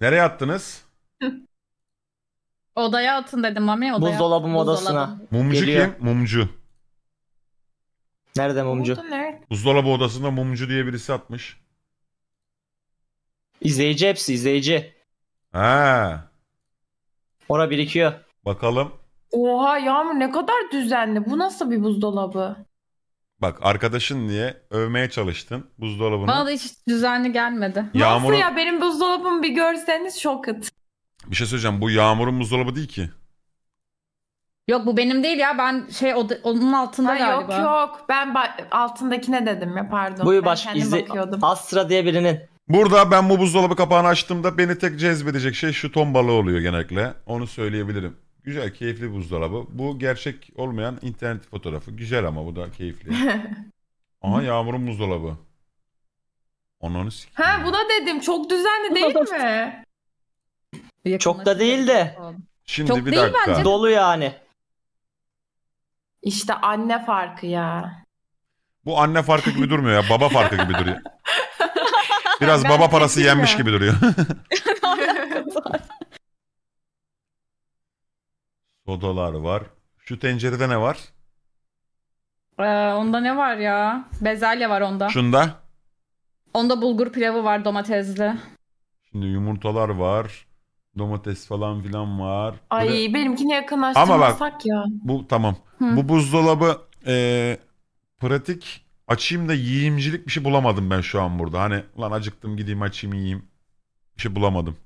Nereye attınız? Odaya atın dedim Mami odaya. Buzdolabım odasına. Mumcu Geliyor. kim? Mumcu. Nerede mumcu? Buzdolabı odasında mumcu diye birisi atmış. İzleyici hepsi izleyici. Ha. Ora birikiyor. Bakalım. Oha Yağmur ne kadar düzenli. Bu nasıl bir buzdolabı? Bak arkadaşın diye övmeye çalıştın buzdolabını. Bana da hiç düzenli gelmedi. Yağmurun... Nasıl ya benim buzdolabım bir görseniz şok atın. Bir şey söyleyeceğim bu Yağmur'un buzdolabı değil ki. Yok bu benim değil ya ben şey o, onun altında ha, galiba. Yok yok ben altındakine dedim ya pardon. Bu baş izi Astra diye birinin. Burada ben bu buzdolabı kapağını açtığımda beni tek cezbedecek şey şu ton balığı oluyor genellikle. Onu söyleyebilirim. Güzel, keyifli buzdolabı. Bu gerçek olmayan internet fotoğrafı. Güzel ama bu da keyifli. Aha Yağmur'un buzdolabı. Ananı sikeyim. Ha buna dedim çok düzenli değil mi? Çok da değil de Şimdi Çok bir değil dakika. bence. dolu yani. İşte anne farkı ya. Bu anne farkı gibi durmuyor ya. Baba farkı gibi duruyor. Biraz Ben baba parası yenmiş gibi duruyor. Sodalar var. Şu tencerede ne var? Ee, onda ne var ya? Bezelye var onda. Şunda? Onda bulgur pilavı var domatesli. Şimdi yumurtalar var. Domates falan filan var. Ay Böyle... benimkini yakınlaştırmasak Ama ya. Bu tamam. Hı. Bu buzdolabı e, pratik. Açayım da yiyimcilik bir şey bulamadım ben şu an burada. Hani lan acıktım gideyim açayım yiyeyim. Bir şey bulamadım.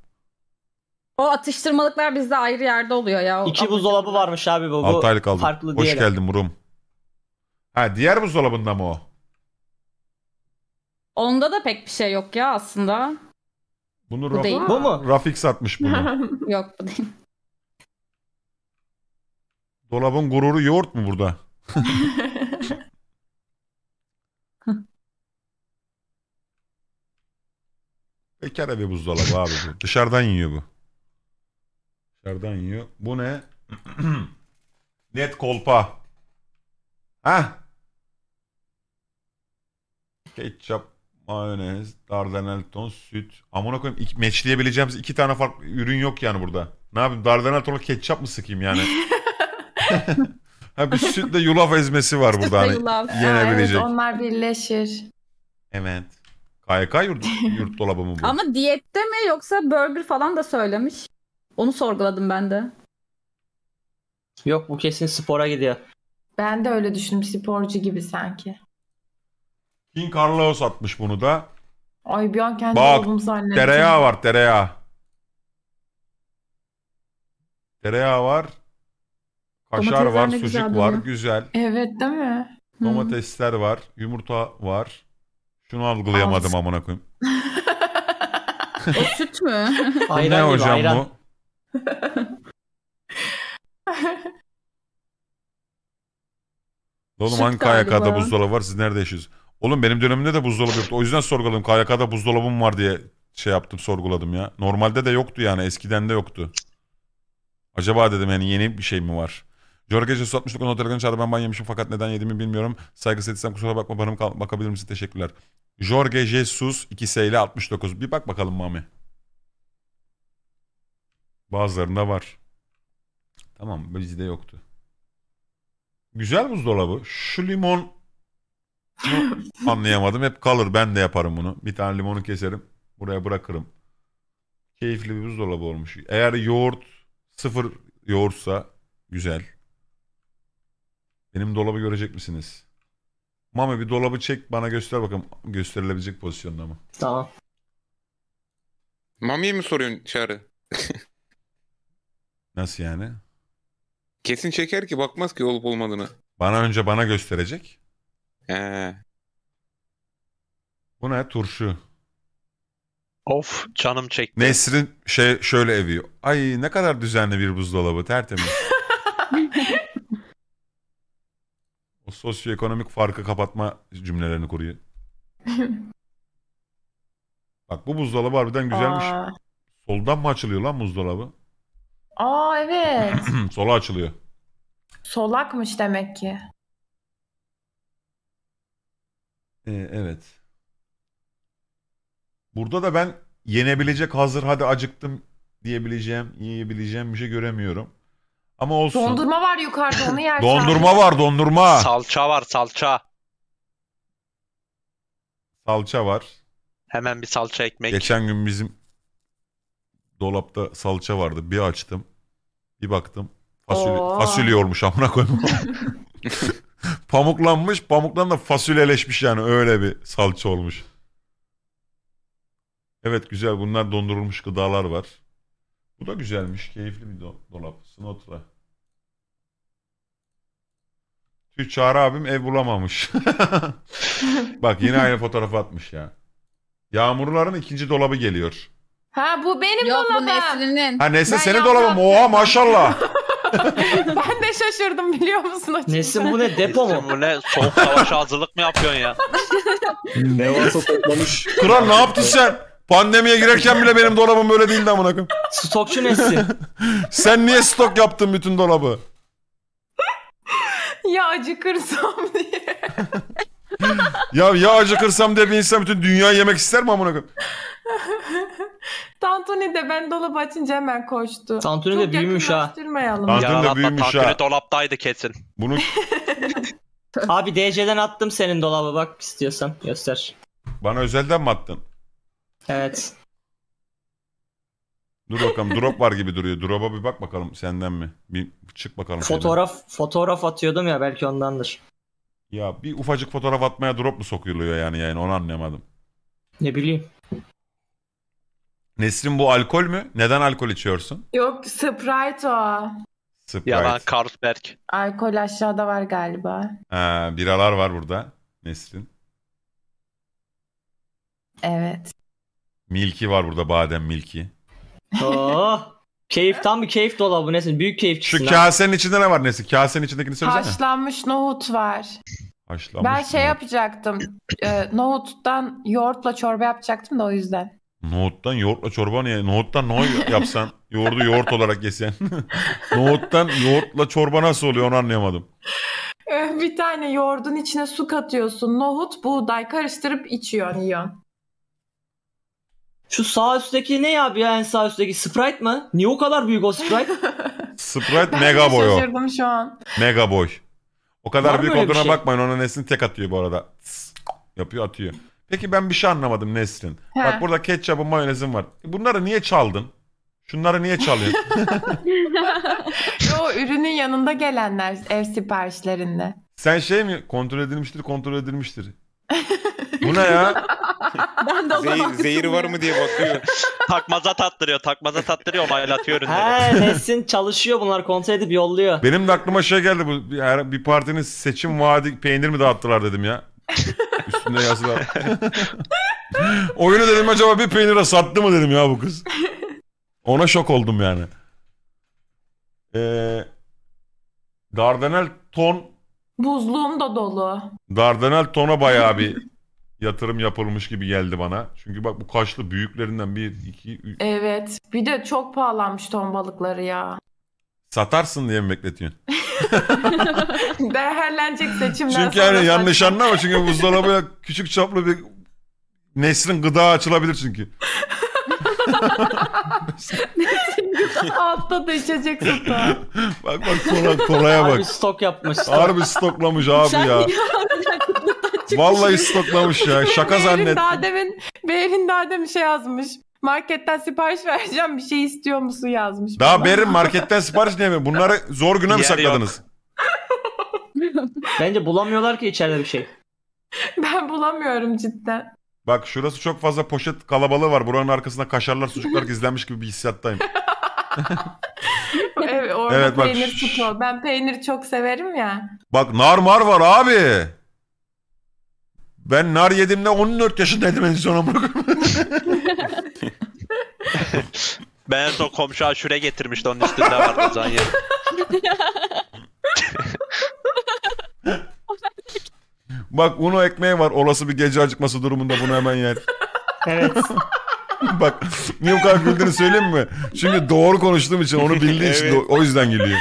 O atıştırmalıklar bizde ayrı yerde oluyor ya. İki buzdolabı varmış abi bu. Altı aylık aldım. Farklı Hoş diyelim. geldin Murum. Ha diğer buzdolabında mı o? Onda da pek bir şey yok ya aslında. Bunu Bu Raf- değil. Bu mu? Rafik satmış bunu. Yok bu değil. Dolabın gururu yoğurt mu burada? Bekar bir buzdolabı abi bu. Dışarıdan yiyor bu. Dışarıdan yiyor. Bu ne? Net kolpa. Ha? Ketçap, mayonez, dardanel ton, süt. Amına koyayım ilk meçleyebileceğimiz iki tane farklı ürün yok yani burada. Ne yapayım dardanel tonu ketçap mı sıkayım yani? ha bir sütle yulaf ezmesi var burada hani yenebilecek. evet, onlar birleşir. Evet. KYK yurt, yurt dolabı mı bu? Ama diyette mi yoksa burger falan da söylemiş. Onu sorguladım ben de. Yok bu kesin spora gidiyor. Ben de öyle düşündüm sporcu gibi sanki. King Carlos atmış bunu da. Ay bir an kendimi Bak, olduğumu zannettim. tereyağı var tereyağı. Tereyağı var. Kaşar var, sucuk güzel var. Güzel. Evet değil mi? Hı. Domatesler var, yumurta var. Şunu algılayamadım amına koyayım. O süt mü? Bu ne hocam ayran. bu? Oğlum hangi KYK'da buzdolabı var? Siz nerede yaşıyorsunuz? Oğlum benim dönemimde de buzdolabı yoktu. O yüzden sorguladım. KYK'da buzdolabım var diye şey yaptım sorguladım ya. Normalde de yoktu yani. Eskiden de yoktu. Acaba dedim yani yeni bir şey mi var? Jorge Jesus 69 Notergan'ın çağrı ben ban yemişim fakat neden yediğimi bilmiyorum. Saygı etsem kusura bakma bana bakabilir misin? Teşekkürler. Jorge Jesus 2 S ile 69. Bir bak bakalım Mami. Bazılarında var. Tamam bizde yoktu. Güzel buzdolabı. Şu limon anlayamadım. Hep kalır. Ben de yaparım bunu. Bir tane limonu keserim. Buraya bırakırım. Keyifli bir buzdolabı olmuş. Eğer yoğurt sıfır yoğurtsa güzel. Benim dolabı görecek misiniz? Mami bir dolabı çek bana göster bakalım. Gösterilebilecek pozisyonda mı? Tamam. Mami'ye mi soruyorsun çağrı? Nasıl yani? Kesin çeker ki bakmaz ki olup olmadığını. Bana önce bana gösterecek. He. Bu ne? Turşu. Of canım çekti. Nesrin şey şöyle evi. Ay ne kadar düzenli bir buzdolabı tertemiz. o sosyoekonomik farkı kapatma cümlelerini kuruyor. Bak bu buzdolabı harbiden güzelmiş. Aa. Soldan mı açılıyor lan buzdolabı? Aa evet. Sola açılıyor. Solakmış demek ki. Ee, evet. Burada da ben yenebilecek hazır hadi acıktım diyebileceğim, yiyebileceğim bir şey göremiyorum. Ama olsun. Dondurma var yukarıda onu yersen. dondurma var dondurma. Salça var salça. Salça var. Hemen bir salça ekmek. Geçen gün bizim dolapta salça vardı. Bir açtım. Bir baktım fasulye, Oo. fasulye olmuş amına koyma. Pamuklanmış pamuktan da fasulyeleşmiş yani öyle bir salça olmuş. Evet güzel bunlar dondurulmuş gıdalar var. Bu da güzelmiş keyifli bir do- dolap. Snotra. Tüh Çağrı abim ev bulamamış. Bak yine aynı fotoğrafı atmış ya. Yağmurların ikinci dolabı geliyor. Ha bu benim Yok dolabım. bu neslinin. Ha Nesrin Ben senin yanlış dolabın. Oha maşallah. ben de şaşırdım biliyor musun açıkçası. Nesin bu ne depo mu? bu ne? Soğuk savaşa hazırlık mı yapıyorsun ya? Ne varsa toplamış. Kral ne yaptın sen? Pandemiye girerken bile benim dolabım böyle değildi amına koyayım. Stokçu Nesin. Sen niye stok yaptın bütün dolabı? Ya acıkırsam diye. Ya ya acıkırsam diye bir insan bütün dünya yemek ister mi amına koyayım? Tantuni de ben dolap açınca hemen koştu. Tantuni de büyümüş ha. Tantuni de büyümüş ha. Tantuni dolaptaydı kesin. Bunu Abi DC'den attım senin dolaba bak istiyorsan göster. bana özelden mi attın? Evet. Dur bakalım drop var gibi duruyor. Drop'a bir bak bakalım senden mi? Bir çık bakalım. şeyden. Fotoğraf fotoğraf atıyordum ya belki ondandır. Ya bir ufacık fotoğraf atmaya drop mu sokuluyor yani yani onu anlamadım. Ne bileyim. Nesrin bu alkol mü? Neden alkol içiyorsun? Yok Sprite o. Sprite. Ya lan Carlsberg. Alkol aşağıda var galiba. Ha, biralar var burada Nesrin. Evet. Milki var burada badem milki. Oo. Oh. Keyif tam bir keyif dolabı Nesrin Büyük keyif. Şu kasenin içinde ne var Nesrin? Kasenin içindekini söylesene. Haşlanmış nohut var. Haşlanmış ben şey nohut. yapacaktım. e, nohuttan yoğurtla çorba yapacaktım da o yüzden. Nohuttan yoğurtla çorba ne? Nohuttan ne yapsan yoğurdu yoğurt olarak yesen. Nohuttan yoğurtla çorba nasıl oluyor onu anlayamadım. Eh, bir tane yoğurdun içine su katıyorsun. Nohut, buğday karıştırıp içiyorsun, yiyorsun. Şu sağ üstteki ne ya bir en sağ üstteki Sprite mı? Niye o kadar büyük o Sprite? Sprite mega boy o. şaşırdım şu an. Mega boy. O kadar Var büyük olduğuna şey? bakmayın. Ona nesini tek atıyor bu arada. yapıyor atıyor. Peki ben bir şey anlamadım Nesrin. He. Bak burada ketçapın mayonezin var. Bunları niye çaldın? Şunları niye çalıyorsun? Yo ürünün yanında gelenler ev siparişlerinde. Sen şey mi kontrol edilmiştir kontrol edilmiştir. Bu ne ya? Ben de Zehir, zehir var mı diye bakıyor. Takmaza tattırıyor. Takmaza tattırıyor onaylatıyor ürünleri. He Nesin çalışıyor bunlar kontrol edip yolluyor. Benim de aklıma şey geldi bu her- bir partinin seçim vaadi peynir mi dağıttılar dedim ya. Üstünde yazılar. o dedim acaba bir peynire sattı mı dedim ya bu kız. Ona şok oldum yani. Ee, Dardanel ton. Buzluğum da dolu. Dardanel tona bayağı bir yatırım yapılmış gibi geldi bana. Çünkü bak bu kaşlı büyüklerinden bir, iki, üç. Evet. Bir de çok pahalanmış ton balıkları ya. Satarsın diye mi bekletiyorsun? Değerlenecek seçimden Çünkü yani yanlış anlama çünkü buzdolabıya küçük çaplı bir neslin gıda açılabilir çünkü. Altta da içecek sokağa. bak bak kola, kolaya bak. Harbi stok yapmış. Harbi stoklamış abi ya. Vallahi stoklamış ya. Şaka zannettim. Daha Behr'in daha demin şey yazmış marketten sipariş vereceğim bir şey istiyor musun yazmış. Daha bana. berim marketten sipariş ne mi? Bunları zor güne mi sakladınız? Bence bulamıyorlar ki içeride bir şey. Ben bulamıyorum cidden. Bak şurası çok fazla poşet kalabalığı var. Buranın arkasında kaşarlar sucuklar gizlenmiş gibi bir hissiyattayım. evet orada evet, bak, peynir Ben peynir çok severim ya. Bak nar mar var abi. Ben nar yedim de 14 yaşındaydım en son Ben en son komşu aşure getirmişti onun üstünde vardı zanya. Bak unu ekmeği var olası bir gece acıkması durumunda bunu hemen yer. Evet. Bak niye bu kadar güldüğünü söyleyeyim mi? Çünkü doğru konuştuğum için onu bildiği için o yüzden gülüyor.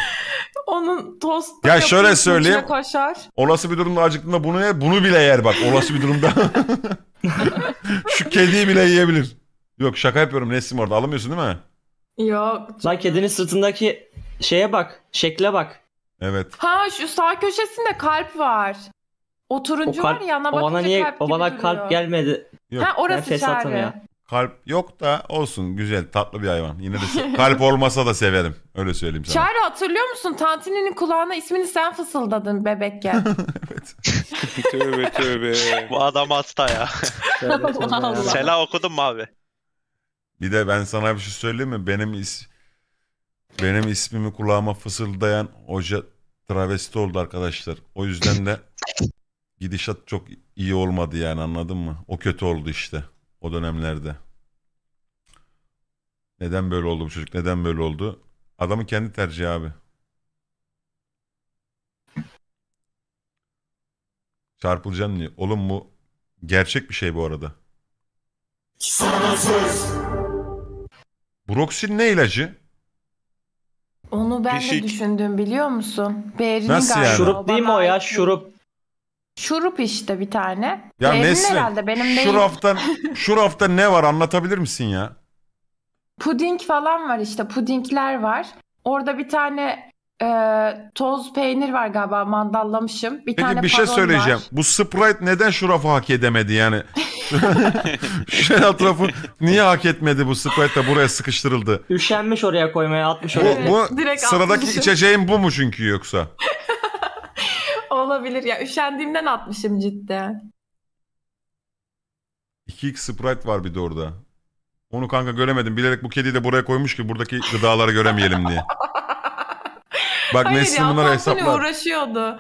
Onun tost Ya şöyle söyleyeyim. Koşar. Olası bir durumda acıktığında bunu yer, bunu bile yer bak. Olası bir durumda. Şu kediyi bile yiyebilir. Yok şaka yapıyorum resim orada. Alamıyorsun değil mi? Yok. Lan kedinin sırtındaki şeye bak. Şekle bak. Evet. Ha şu sağ köşesinde kalp var. O turuncu o kalp, var ya yana bakınca niye, kalp gibi O bana duruyor. kalp gelmedi. Yok. Ha orası çağrı. Kalp yok da olsun güzel tatlı bir hayvan. Yine de kalp olmasa da severim. Öyle söyleyeyim sana. Çağrı hatırlıyor musun? Tantini'nin kulağına ismini sen fısıldadın bebekken. evet. tövbe tövbe. Bu adam hasta ya. Sela okudun mu abi? Bir de ben sana bir şey söyleyeyim mi? Benim is benim ismimi kulağıma fısıldayan hoca travesti oldu arkadaşlar. O yüzden de gidişat çok iyi olmadı yani anladın mı? O kötü oldu işte o dönemlerde. Neden böyle oldu bu çocuk? Neden böyle oldu? Adamın kendi tercihi abi. Çarpılacaksın diye. Oğlum bu gerçek bir şey bu arada. Sana söz. Broksil ne ilacı? Onu ben Pişik. de şey düşündüm biliyor musun? Beğerinin Nasıl yani? galiba. Şurup değil mi o ya? Şurup. Şurup işte bir tane. Ya Benim Nesrin, herhalde benim değil. şu raftan, şu rafta ne var anlatabilir misin ya? Puding falan var işte pudingler var. Orada bir tane e, toz peynir var galiba mandallamışım. Bir Peki tane bir şey söyleyeceğim. Var. Bu Sprite neden şu rafı hak edemedi yani? şey etrafı niye hak etmedi bu Sprite de buraya sıkıştırıldı? Üşenmiş oraya koymaya atmış oraya. Bu, bu Direkt sıradaki atmışım. içeceğin bu mu çünkü yoksa? Olabilir ya. Üşendiğimden atmışım cidden. 2x Sprite var bir de orada. Onu kanka göremedim. Bilerek bu kediyi de buraya koymuş ki buradaki gıdaları göremeyelim diye. Bak Hayır Nesli bunları hesaplar. uğraşıyordu.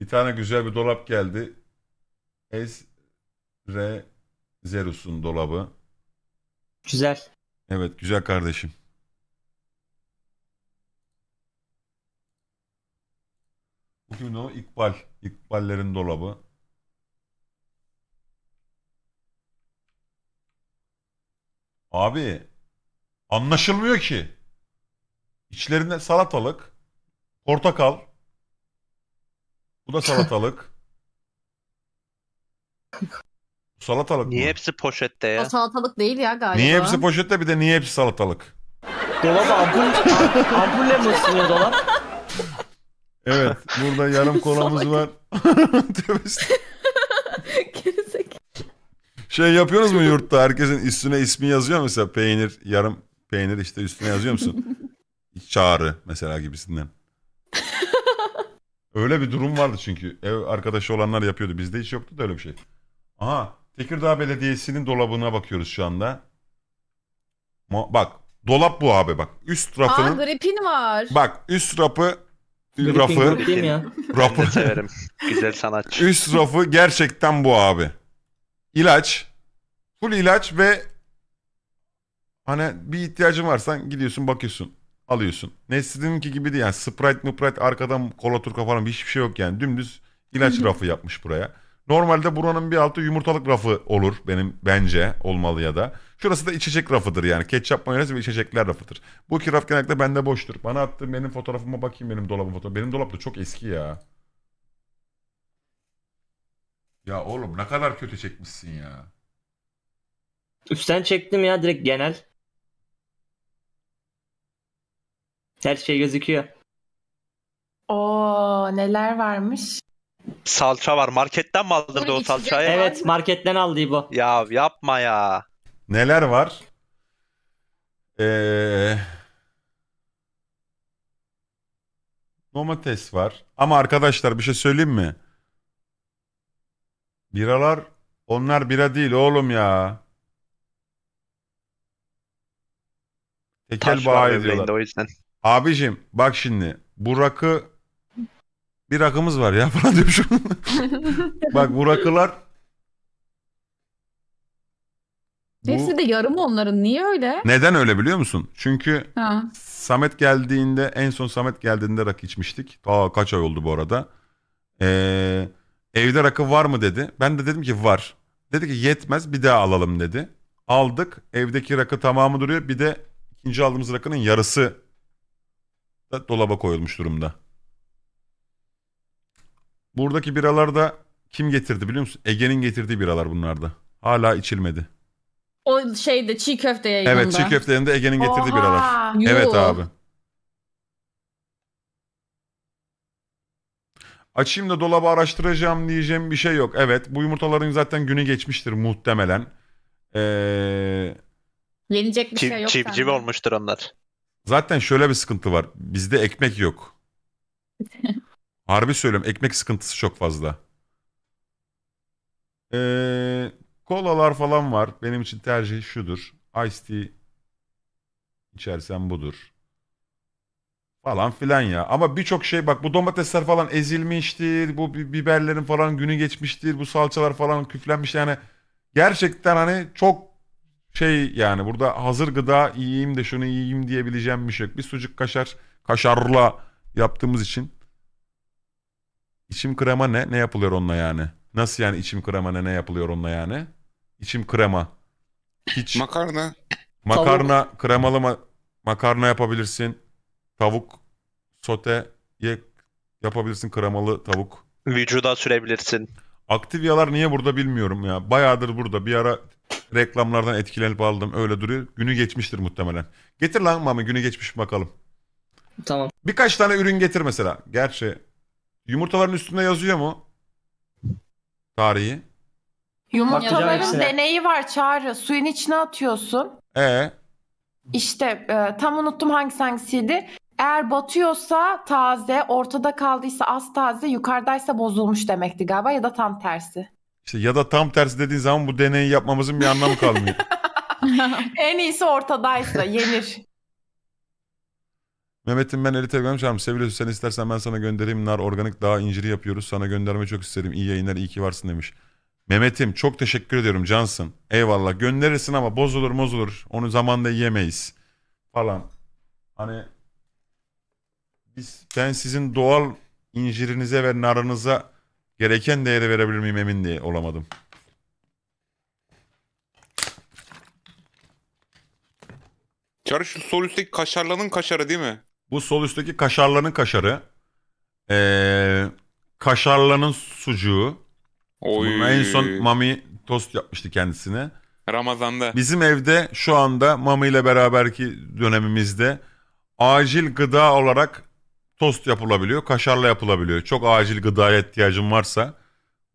Bir tane güzel bir dolap geldi. S R Zerus'un dolabı. Güzel. Evet güzel kardeşim. Bu kimin o? İkbal. İkballerin dolabı. Abi anlaşılmıyor ki. İçlerinde salatalık, portakal. Bu da salatalık. Bu salatalık Niye mı? hepsi poşette O ya? salatalık değil ya galiba. Niye hepsi poşette bir de niye hepsi salatalık? Dolap ampul, ampulle mi ısınıyor dolap? Evet burada yarım kolamız var. şey yapıyoruz mu yurtta herkesin üstüne ismi yazıyor mesela peynir yarım peynir işte üstüne yazıyor musun? Çağrı mesela gibisinden. Öyle bir durum vardı çünkü ev arkadaşı olanlar yapıyordu bizde hiç yoktu da öyle bir şey. Aha Tekirdağ Belediyesi'nin dolabına bakıyoruz şu anda. Ma bak dolap bu abi bak üst rafının. Aa gripin var. Bak üst rafı rafı. Rafı. severim. Güzel sanatçı. Üst rafı gerçekten bu abi. İlaç. Full ilaç ve hani bir ihtiyacın varsa gidiyorsun bakıyorsun. Alıyorsun. ki gibi değil yani Sprite, Mıprite, arkadan kola turka falan hiçbir şey yok yani. Dümdüz ilaç rafı yapmış buraya. Normalde buranın bir altı yumurtalık rafı olur benim bence olmalı ya da. Şurası da içecek rafıdır yani. Ketçap mayonez ve içecekler rafıdır. Bu iki raf genellikle bende boştur. Bana attı benim fotoğrafıma bakayım benim dolabım fotoğrafı. Benim dolap da çok eski ya. Ya oğlum ne kadar kötü çekmişsin ya. Üstten çektim ya direkt genel. Her şey gözüküyor. Oo neler varmış salça var. Marketten mi aldın da o salçayı? Evet marketten aldı bu. Ya yapma ya. Neler var? Ee, domates var. Ama arkadaşlar bir şey söyleyeyim mi? Biralar onlar bira değil oğlum ya. Tekel Taş bağ ediyorlar. Abicim bak şimdi Burak'ı bir rakımız var ya falan demişim. Bak bu rakılar bu... de yarım onların. Niye öyle? Neden öyle biliyor musun? Çünkü ha. Samet geldiğinde en son Samet geldiğinde rakı içmiştik. Aa kaç ay oldu bu arada. Ee, evde rakı var mı dedi. Ben de dedim ki var. Dedi ki yetmez bir daha alalım dedi. Aldık. Evdeki rakı tamamı duruyor. Bir de ikinci aldığımız rakının yarısı dolaba koyulmuş durumda. Buradaki biralarda kim getirdi biliyor musun? Ege'nin getirdiği biralar bunlarda. Hala içilmedi. O şeyde çiğ köfte yayınında. Evet çiğ köftenin de Ege'nin getirdiği Oha, biralar. Yuh. Evet abi. Açayım da dolabı araştıracağım diyeceğim bir şey yok. Evet bu yumurtaların zaten günü geçmiştir muhtemelen. Ee, Yenecek bir Çiv, şey yok. Civciv sende. olmuştur onlar. zaten şöyle bir sıkıntı var. Bizde ekmek yok. Harbi söylüyorum ekmek sıkıntısı çok fazla. Ee, kolalar falan var. Benim için tercih şudur. Ice tea içersem budur. Falan filan ya. Ama birçok şey bak bu domatesler falan ezilmiştir. Bu biberlerin falan günü geçmiştir. Bu salçalar falan küflenmiş. Yani gerçekten hani çok şey yani burada hazır gıda yiyeyim de şunu yiyeyim diyebileceğim bir şey yok. Bir sucuk kaşar kaşarla yaptığımız için İçim krema ne? Ne yapılıyor onunla yani? Nasıl yani içim krema ne? Ne yapılıyor onunla yani? İçim krema. Hiç. Makarna. Makarna Tavuk. kremalı ma makarna yapabilirsin. Tavuk sote ye yapabilirsin kremalı tavuk. Vücuda sürebilirsin. Aktivyalar niye burada bilmiyorum ya. Bayağıdır burada. Bir ara reklamlardan etkilenip aldım. Öyle duruyor. Günü geçmiştir muhtemelen. Getir lan Mami günü geçmiş bakalım. Tamam. Birkaç tane ürün getir mesela. Gerçi Yumurtaların üstünde yazıyor mu? Tarihi. Yumurtaların deneyi var Çağrı. Suyun içine atıyorsun. Ee, İşte e, tam unuttum hangisi hangisiydi. Eğer batıyorsa taze, ortada kaldıysa az taze, yukarıdaysa bozulmuş demekti galiba ya da tam tersi. İşte ya da tam tersi dediğin zaman bu deneyi yapmamızın bir anlamı kalmıyor. en iyisi ortadaysa yenir. Mehmet'im ben eli telegram çağırmış. Sevgili sen istersen ben sana göndereyim. Nar organik daha inciri yapıyoruz. Sana gönderme çok isterim. İyi yayınlar iyi ki varsın demiş. Mehmet'im çok teşekkür ediyorum Cansın. Eyvallah gönderirsin ama bozulur bozulur. Onu zamanda yiyemeyiz falan. Hani biz ben sizin doğal incirinize ve narınıza gereken değeri verebilir miyim emin diye olamadım. Çarşı sol üstteki kaşarlanın kaşarı değil mi? Bu sol üstteki kaşarlanın kaşarı. Ee, kaşarlanın sucuğu. Oy. Bunun en son Mami tost yapmıştı kendisine. Ramazan'da. Bizim evde şu anda Mami ile beraberki dönemimizde acil gıda olarak tost yapılabiliyor. Kaşarla yapılabiliyor. Çok acil gıdaya ihtiyacın varsa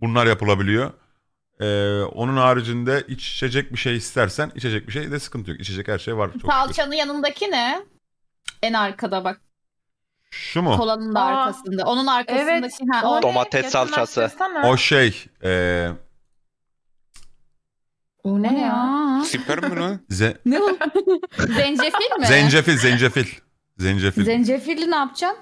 bunlar yapılabiliyor. Ee, onun haricinde içecek bir şey istersen içecek bir şey de sıkıntı yok. İçecek her şey var. Çok Salçanın yanındaki ne? En arkada bak. Şu mu? Kolanın da arkasında. Onun arkasındaki evet. ha, o Domates geçen salçası. O şey e, O ne ya? Siper mi lan? ze- Ne bu? Zencefil mi? zencefil zencefil. Zencefil. Zencefilli ne yapacaksın?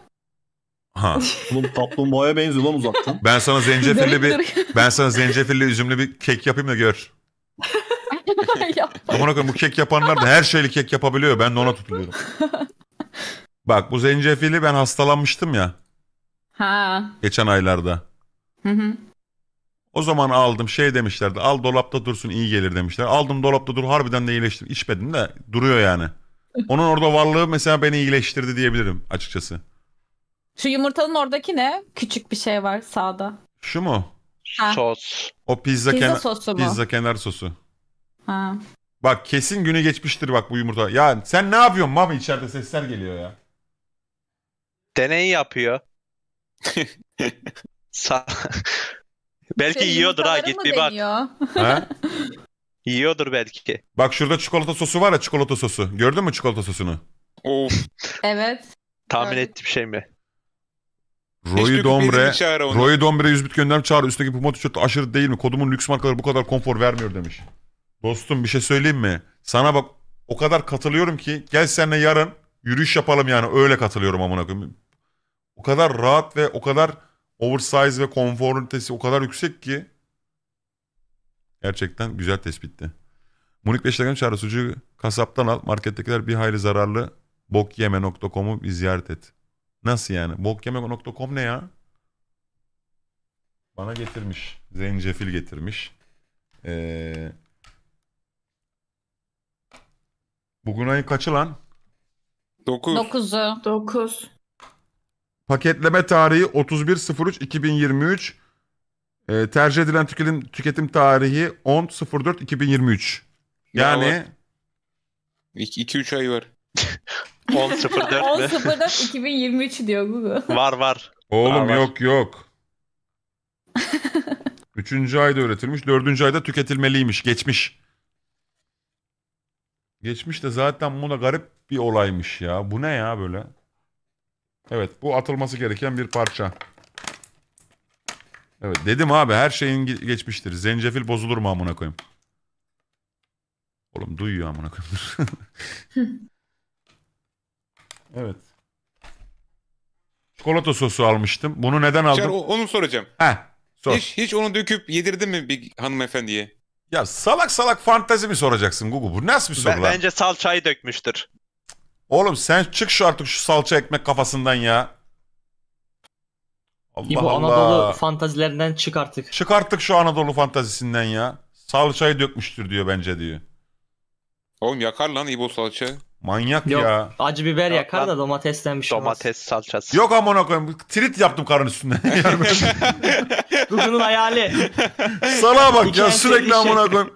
ha. Oğlum kaplumbağaya benziyor lan uzaktan. Ben sana zencefilli bir ben sana zencefilli üzümlü bir kek yapayım da gör. Yap. Amına bu kek yapanlar da her şeyli kek yapabiliyor. Ben de ona tutuluyorum. Bak bu zencefili ben hastalanmıştım ya Ha. geçen aylarda. Hı hı. O zaman aldım şey demişlerdi al dolapta dursun iyi gelir demişler. Aldım dolapta dur harbiden de iyileştim. İçmedim de duruyor yani. Onun orada varlığı mesela beni iyileştirdi diyebilirim açıkçası. Şu yumurtanın oradaki ne? Küçük bir şey var sağda. Şu mu? Ha. Sos. O pizza, Pizza kenar sosu mu? pizza kenar sosu. Ha. Bak kesin günü geçmiştir bak bu yumurta. Ya sen ne yapıyorsun Mami içeride sesler geliyor ya. Deney yapıyor. Sa şey, belki şey, yiyordur ha git bir bak. Ha? yiyordur belki. Bak şurada çikolata sosu var ya çikolata sosu. Gördün mü çikolata sosunu? Of. Evet. Tahmin evet. ettiğim şey mi? Roy Dombre, Roy Dombre 100 bit göndermiş çağır. Üstteki Puma tişört aşırı değil mi? Kodumun lüks markaları bu kadar konfor vermiyor demiş. Dostum bir şey söyleyeyim mi? Sana bak o kadar katılıyorum ki gel seninle yarın yürüyüş yapalım yani öyle katılıyorum amına koyayım. O kadar rahat ve o kadar oversize ve konformitesi o kadar yüksek ki gerçekten güzel tespitti. Munik Beşiktaş'ın çağrı sucuğu kasaptan al markettekiler bir hayli zararlı bokyeme.com'u bir ziyaret et. Nasıl yani? Bokyeme.com ne ya? Bana getirmiş. Zencefil getirmiş. Eee Bugün ayın kaçı lan? 9. 9'u. 9. Paketleme tarihi 31.03.2023. E, ee, tercih edilen tüketim, tüketim tarihi 10.04.2023. Yani... 2-3 ay var. 10.04 mi? 10.04 2023 diyor Google. Var var. Oğlum var, yok yok. Üçüncü ayda üretilmiş, dördüncü ayda tüketilmeliymiş, geçmiş. Geçmişte zaten bu da garip bir olaymış ya. Bu ne ya böyle? Evet bu atılması gereken bir parça. Evet dedim abi her şeyin geçmiştir. Zencefil bozulur mu amına koyayım? Oğlum duyuyor amına koyayım. evet. Çikolata sosu almıştım. Bunu neden aldım? Şer, onu soracağım. Heh, sor. Hiç, hiç onu döküp yedirdin mi bir hanımefendiye? Ya salak salak fantezi mi soracaksın Google? Bu nasıl bir soru ben, lan? Bence salçayı dökmüştür. Oğlum sen çık şu artık şu salça ekmek kafasından ya. Allah İbo Allah. Anadolu fantazilerinden çık artık. Çık artık şu Anadolu fantazisinden ya. Salçayı dökmüştür diyor bence diyor. Oğlum yakar lan İbo salça. Manyak Yok, ya. Acı biber Yok yakar da domatesten bir şey Domates salçası. Yok amına koyayım. Trit yaptım karın üstünde. Dudu'nun hayali. Salağa bak İki ya sürekli şey. amına koyayım.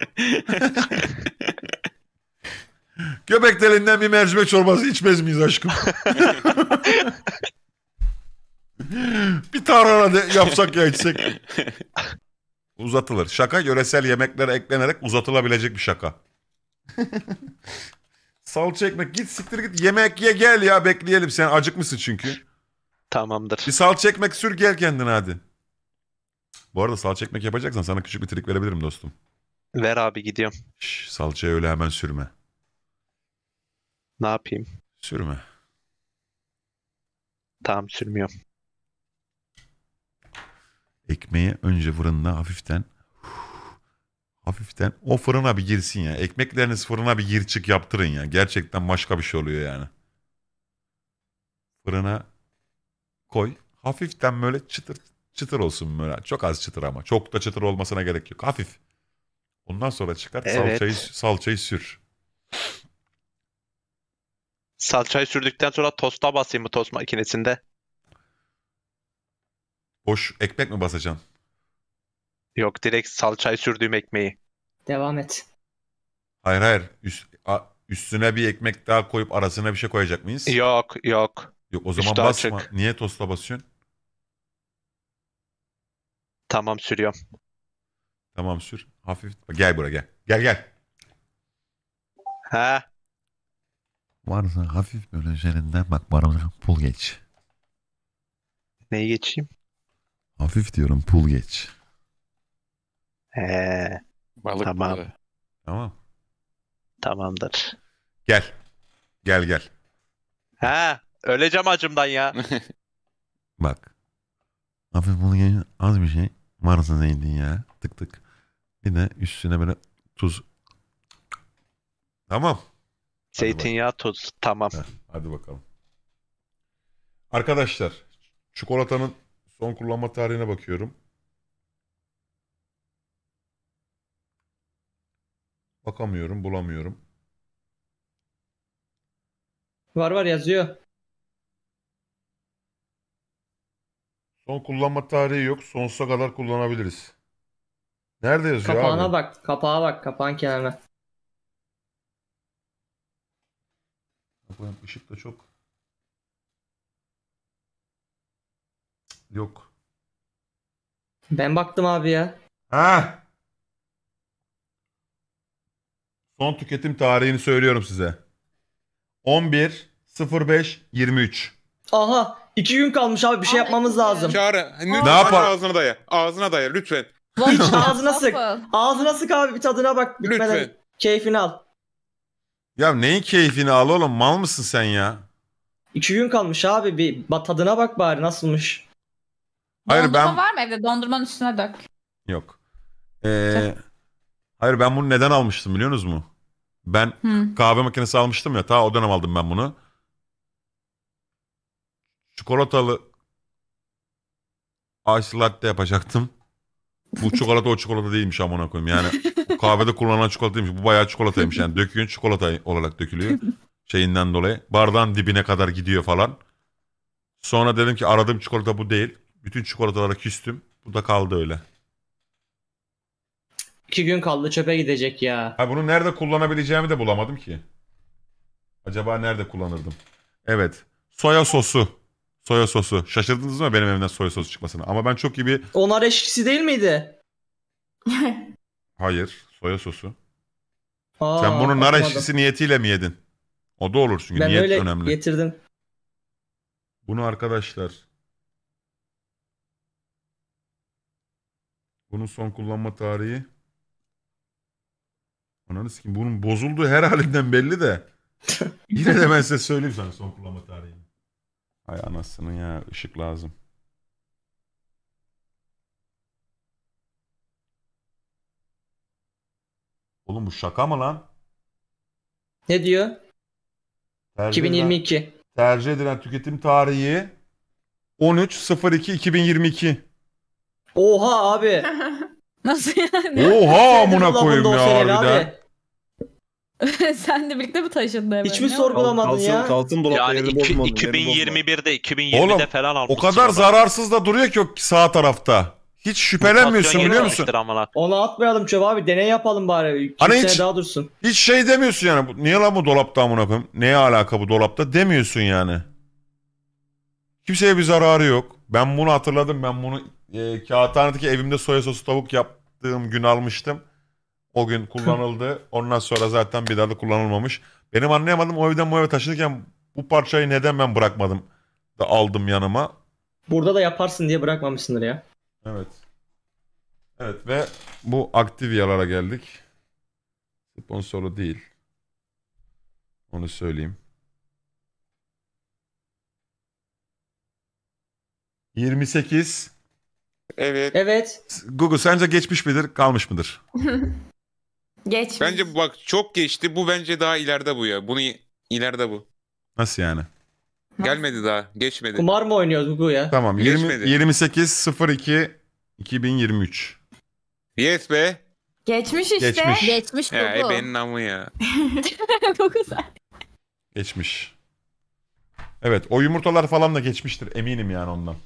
Göbek delinden bir mercimek çorbası içmez miyiz aşkım? bir tarhana de yapsak ya içsek. Uzatılır. Şaka yöresel yemeklere eklenerek uzatılabilecek bir şaka. Salça ekmek git siktir git yemek ye gel ya bekleyelim sen acıkmışsın çünkü. Tamamdır. Bir salça ekmek sür gel kendine hadi. Bu arada salça ekmek yapacaksan sana küçük bir trik verebilirim dostum. Ver abi gidiyorum. Şş, salçayı öyle hemen sürme. Ne yapayım? Sürme. Tamam sürmüyorum. Ekmeği önce fırında hafiften Hafiften o fırına bir girsin ya. Ekmekleriniz fırına bir gir çık yaptırın ya. Gerçekten başka bir şey oluyor yani. Fırına koy. Hafiften böyle çıtır çıtır olsun böyle. Çok az çıtır ama. Çok da çıtır olmasına gerek yok. Hafif. Ondan sonra çıkar evet. salçayı, salçayı sür. Salçayı sürdükten sonra tosta basayım mı tost makinesinde? Boş ekmek mi basacaksın? Yok direkt salçayı sürdüğüm ekmeği. Devam et. Hayır hayır. Üst, a, üstüne bir ekmek daha koyup arasına bir şey koyacak mıyız? Yok yok. Yok o zaman Üstü basma. açık. Niye tosta basıyorsun? Tamam sürüyorum. Tamam sür. Hafif. Gel buraya gel. Gel gel. Ha Varsa hafif böyle üzerinden bak bana pul geç. neyi geçeyim? Hafif diyorum pul geç. Ee Balık Tamam. balığı. Tamam. Tamamdır. Gel. Gel gel. Ha, öleceğim acımdan ya. Bak. Hafif bunu ye- az bir şey. Varsa zeytin ya. Tık tık. Bir de üstüne böyle tuz. Tamam. Zeytinyağı tuz. Tamam. Hadi bakalım. Arkadaşlar çikolatanın son kullanma tarihine bakıyorum. Bakamıyorum, bulamıyorum. Var var yazıyor. Son kullanma tarihi yok. Sonsuza kadar kullanabiliriz. Nerede yazıyor Kapağına abi? bak. Kapağa bak. Kapağın kenarına. Kapağın ışık da çok. Yok. Ben baktım abi ya. Ha. Son tüketim tarihini söylüyorum size. 11 05 23. Aha iki gün kalmış abi bir şey yapmamız lazım. Çağrı. Ne yapar? Ağzına daya. Ağzına daya lütfen. Hiç ağzına sık. Ağzına sık abi bir tadına bak bitmeden. Lütfen. Keyfini al. Ya neyin keyfini al oğlum mal mısın sen ya? İki gün kalmış abi bir tadına bak bari nasılmış. Hayır, Dondurma ben- var mı evde? Dondurmanın üstüne dök. Yok. Ee, Hayır ben bunu neden almıştım biliyorsunuz mu? Ben Hı. kahve makinesi almıştım ya. Ta o dönem aldım ben bunu. Çikolatalı ice latte yapacaktım. Bu çikolata o çikolata değilmiş amına koyayım. Yani kahvede kullanılan çikolataymış. Bu bayağı çikolataymış. Yani döküyorsun çikolata olarak dökülüyor. Şeyinden dolayı. Bardağın dibine kadar gidiyor falan. Sonra dedim ki aradığım çikolata bu değil. Bütün çikolataları küstüm. Bu da kaldı öyle. İki gün kaldı çöpe gidecek ya. Ha bunu nerede kullanabileceğimi de bulamadım ki. Acaba nerede kullanırdım? Evet. Soya sosu. Soya sosu. Şaşırdınız mı benim evimden soya sosu çıkmasına? Ama ben çok iyi bir... Onlar eşkisi değil miydi? Hayır. Soya sosu. Aa, Sen bunu nar eşkisi niyetiyle mi yedin? O da olur çünkü ben niyet öyle önemli. Ben getirdim. Bunu arkadaşlar... Bunun son kullanma tarihi Ananı sikeyim bunun bozulduğu her halinden belli de. Yine de ben size söyleyeyim sana son kullanma tarihini. Ay anasının ya ışık lazım. Oğlum bu şaka mı lan? Ne diyor? Tercih 2022. Edilen, tercih edilen tüketim tarihi 13.02.2022. Oha abi. Nasıl yani? Oha amına koyayım ya harbiden. Sen de birlikte mi taşındın eve? Hiç mi sorgulamadın kalsın, ya? Kalsın dolapta yani yerini iki, bozmadın. 2021'de 2020'de Oğlum, falan almışsın. O kadar zararsız da duruyor ki o sağ tarafta. Hiç şüphelenmiyorsun biliyor musun? Onu atmayalım çöp abi deney yapalım bari. Hani hiç, daha dursun. Hiç şey demiyorsun yani. Niye lan bu dolapta amına koyayım? Neye alaka bu dolapta demiyorsun yani. Kimseye bir zararı yok. Ben bunu hatırladım. Ben bunu e, kağıthanedeki evimde soya sosu tavuk yaptığım gün almıştım. O gün kullanıldı. Ondan sonra zaten bir daha da kullanılmamış. Benim anlayamadım o evden bu eve taşınırken bu parçayı neden ben bırakmadım da aldım yanıma. Burada da yaparsın diye bırakmamışsındır ya. Evet. Evet ve bu Activia'lara geldik. Sponsoru değil. Onu söyleyeyim. 28. Evet. Evet. Google sence geçmiş midir, kalmış mıdır? Geçmiş. Bence bak çok geçti. Bu bence daha ileride bu ya. Bunu ileride bu. Nasıl yani? Gelmedi daha. Geçmedi. Kumar mı oynuyoruz bu ya? Tamam. 20, 28 02 2023. Yes be. Geçmiş işte. Geçmiş. Geçmiş bu. Ya benim namı ya. Çok güzel. Geçmiş. Evet o yumurtalar falan da geçmiştir eminim yani ondan.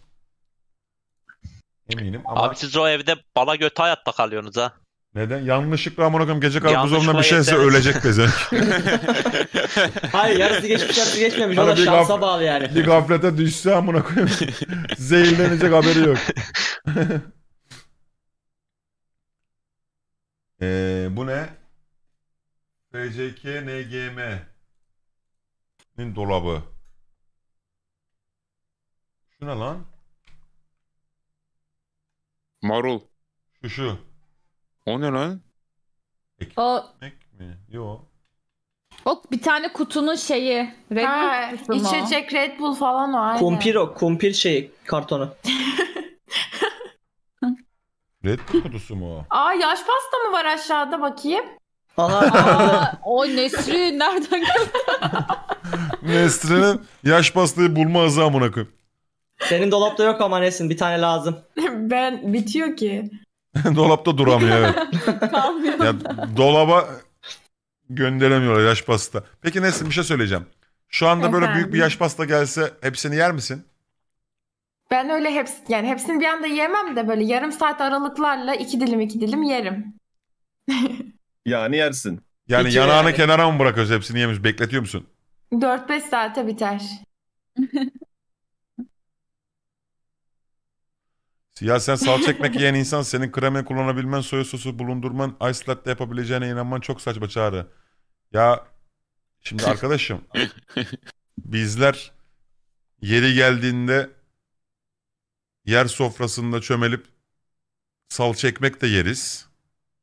Eminim ama Abi siz o evde bala götü hayatta kalıyorsunuz ha. Neden? Yanlışlıkla amına koyayım gece kadar Yanlışlıkla bir şeyse ölecek bezen. Hayır yarısı geçmiş yarısı geçmemiş. Hani o da bir şansa gaf- bağlı yani. bir gaflete düşse amına koyayım zehirlenecek haberi yok. Ee, bu ne? FCK NGM'nin dolabı. Şu ne lan? Marul. Şu şu. O ne lan? Ekmek O mi? Yo. o bir tane kutunun şeyi. Red Ha, Bull kutusu içecek Red Bull falan o aynen. Kumpir o. Kumpir şeyi kartonu. Red Bull kutusu mu o? Aa yaş pasta mı var aşağıda bakayım? Aha. Aa, o Nesri nereden geldi? Nesrin'in yaş pastayı bulma azamına koy. Senin dolapta yok ama Nesin. Bir tane lazım. ben bitiyor ki. Dolapta duramıyor evet. Kalmıyor. Ya, dolaba gönderemiyorlar yaş pasta. Peki Nesin bir şey söyleyeceğim. Şu anda böyle büyük bir yaş pasta gelse hepsini yer misin? Ben öyle hepsi yani hepsini bir anda yemem de böyle yarım saat aralıklarla iki dilim iki dilim yerim. Yani yersin. Yani İki yanağını yani. E- kenara mı bırakıyorsun hepsini yemiş bekletiyor musun? 4-5 saate biter. Ya sen salça ekmek yiyen insan senin kremi kullanabilmen, soya sosu bulundurman, ice latte yapabileceğine inanman çok saçma çağrı. Ya şimdi arkadaşım bizler yeri geldiğinde yer sofrasında çömelip salça ekmek de yeriz.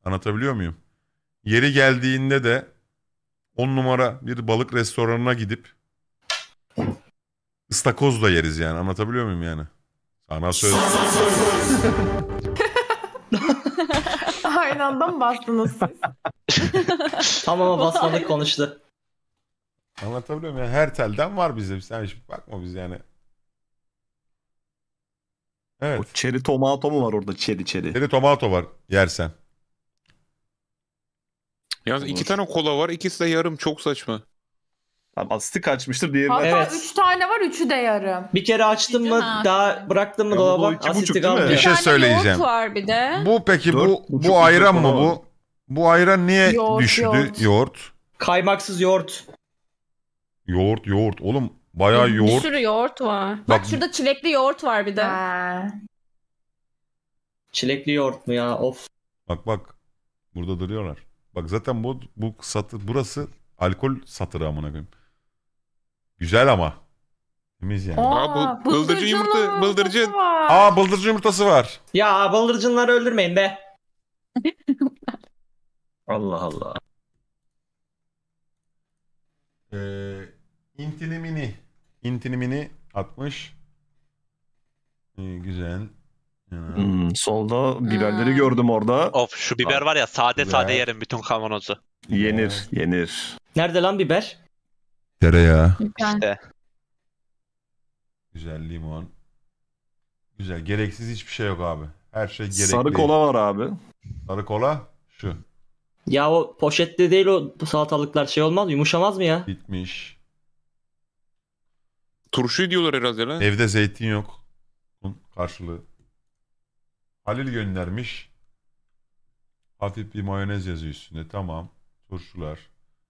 Anlatabiliyor muyum? Yeri geldiğinde de on numara bir balık restoranına gidip ıstakoz da yeriz yani anlatabiliyor muyum yani? Sana söz. Aynı anda mı bastınız siz? Tam ama basmadık konuştu. Anlatabiliyor muyum? Yani her telden var bize. sen yani bakma biz yani. Evet. O çeri tomato mu var orada çeri çeri? Çeri tomato var yersen. Yalnız iki tane kola var. İkisi de yarım. Çok saçma. Tamam asitlik kaçmıştır diğerine. Hatta Evet. Üç tane var üçü de yarım. Bir kere açtım mı Ha. daha bıraktım mı Ya bu dolaba iki buçuk asitlik Bir şey söyleyeceğim. Yoğurt var bir de. Bu peki bu Dört buçuk bu ayran mı bu? Bu ayran niye Yoğurt, düştü? yoğurt. Yoğurt. yoğurt. Kaymaksız yoğurt. Yoğurt oğlum bayağı Bir yoğurt. sürü yoğurt var. Bak, Bak- şurada çilekli yoğurt var bir de. Ha. Çilekli yoğurt mu ya of. Bak bak. Burada duruyorlar. Bak zaten bu bu satır burası alkol satırı amına koyayım. Güzel ama. Temiz yani. Aa, bu, bıldırcın yumurta, bıldırcın. Aa bıldırcın yumurtası var. Ya bıldırcınları öldürmeyin be. Allah Allah. Ee, intini mini. İntini mini atmış. Ee, güzel. Hmm, solda hmm. biberleri hmm. gördüm orada. Of şu biber var ya sade biber. sade yerim bütün kavanozu. Yenir, yenir. Nerede lan biber? Tereyağı. İşte. Güzelliği limon. Güzel. Gereksiz hiçbir şey yok abi. Her şey gerekli. Sarı kola var abi. Sarı kola şu. Ya o poşette değil o salatalıklar şey olmaz mı? Yumuşamaz mı ya? Bitmiş. Turşu diyorlar herhalde lan. Evde zeytin yok. Bunun karşılığı. Halil göndermiş. Hafif bir mayonez yazıyor üstünde. Tamam. Turşular.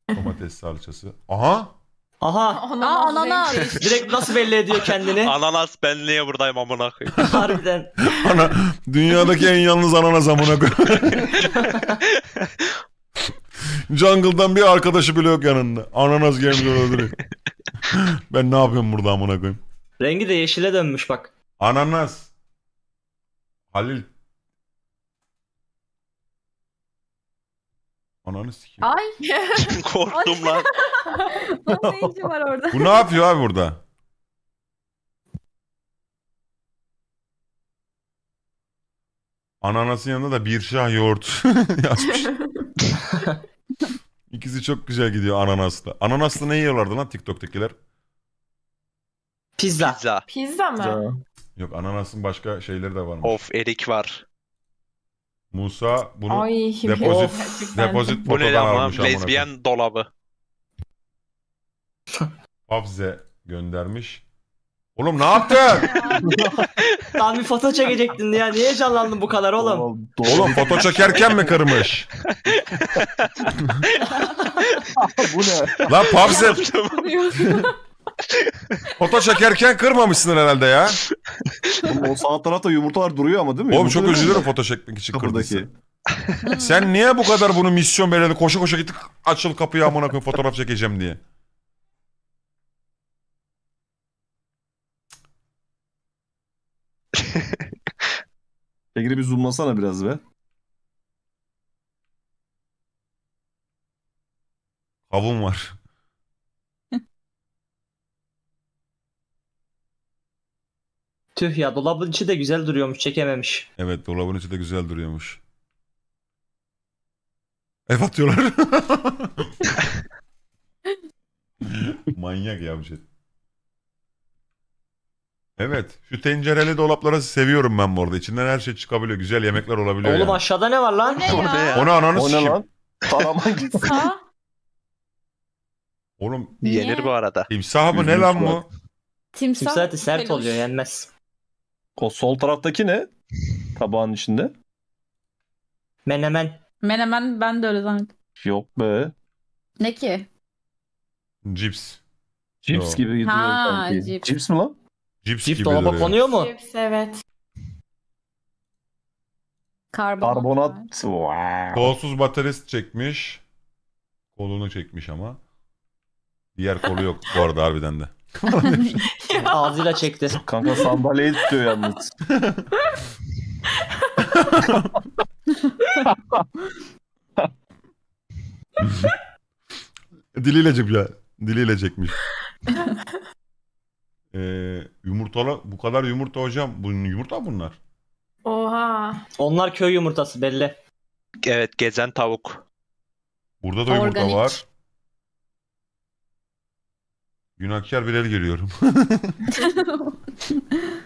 Domates salçası. Aha! Aha. Aa Ananas Direkt nasıl belli ediyor kendini? Ananas ben niye buradayım amına koyayım. Harbiden. Ana, dünyadaki en yalnız ananas amına koyayım. Jungle'dan bir arkadaşı bile yok yanında. Ananas gelmiş orada direkt. ben ne yapıyorum burada amına koyayım. Rengi de yeşile dönmüş bak. Ananas. Halil Ananı sikeyim. Ay. Korktum lan. Lan ne işi var orada? Bu ne yapıyor abi burada? Ananasın yanında da bir şah yoğurt yazmış. İkisi çok güzel gidiyor ananasla. Ananasla ne yiyorlardı lan TikTok'takiler? Pizza. Pizza. Pizza mı? Yok ananasın başka şeyleri de var. Of erik var. Musa bunu Ay, depozit, of. depozit Bu ne lan lan? Lezbiyen dolabı. Pavze göndermiş. Oğlum ne yaptın? Tam bir foto çekecektin ya. Niye heyecanlandın bu kadar oğlum? Oğlum foto çekerken mi kırmış? bu ne? Lan Pavze. Pota çekerken kırmamışsın herhalde ya. Oğlum, o sağ tarafta yumurtalar duruyor ama değil mi? Oğlum çok özür dilerim foto çekmek için kırdıysa. Sen niye bu kadar bunu misyon belirledin? Koşa koşa gittik açıl kapıyı amına koyayım fotoğraf çekeceğim diye. Çekili bir zoomlasana biraz be. Kavun var. Tüh ya dolabın içi de güzel duruyormuş çekememiş. Evet dolabın içi de güzel duruyormuş. Ev atıyorlar. Manyak ya bu şey. Evet. Şu tencereli dolaplara seviyorum ben bu arada. İçinden her şey çıkabiliyor. Güzel yemekler olabiliyor Oğlum yani. aşağıda ne var lan? Ne O ne ya? Onu ananı O ne lan? Salaman git. Oğlum Niye? Yenir bu arada. timsah mı ne lan bu? Timsah Timsah sert oluyor yenmez. O sol taraftaki ne? Tabağın içinde. Menemen. Menemen ben de öyle zannettim. Yok be. Ne ki? Cips. Cips Yo. gibi gidiyor ha, sanki. Cips. cips mi lan? Cips, cips gibi dolaba konuyor mu? Cips evet. Karbonat. Karbonat. Wow. Kolsuz baterist çekmiş. Kolunu çekmiş ama. Diğer kolu yok bu arada harbiden de. Ağzıyla çekti. Kanka sandalyeyi tutuyor yalnız. Diliyle ya. Diliyle çekmiş. Ee, yumurtalı bu kadar yumurta hocam. Bu yumurta bunlar. Oha. Onlar köy yumurtası belli. Evet gezen tavuk. Burada da yumurta Organik. var. Günahkar bir el görüyorum.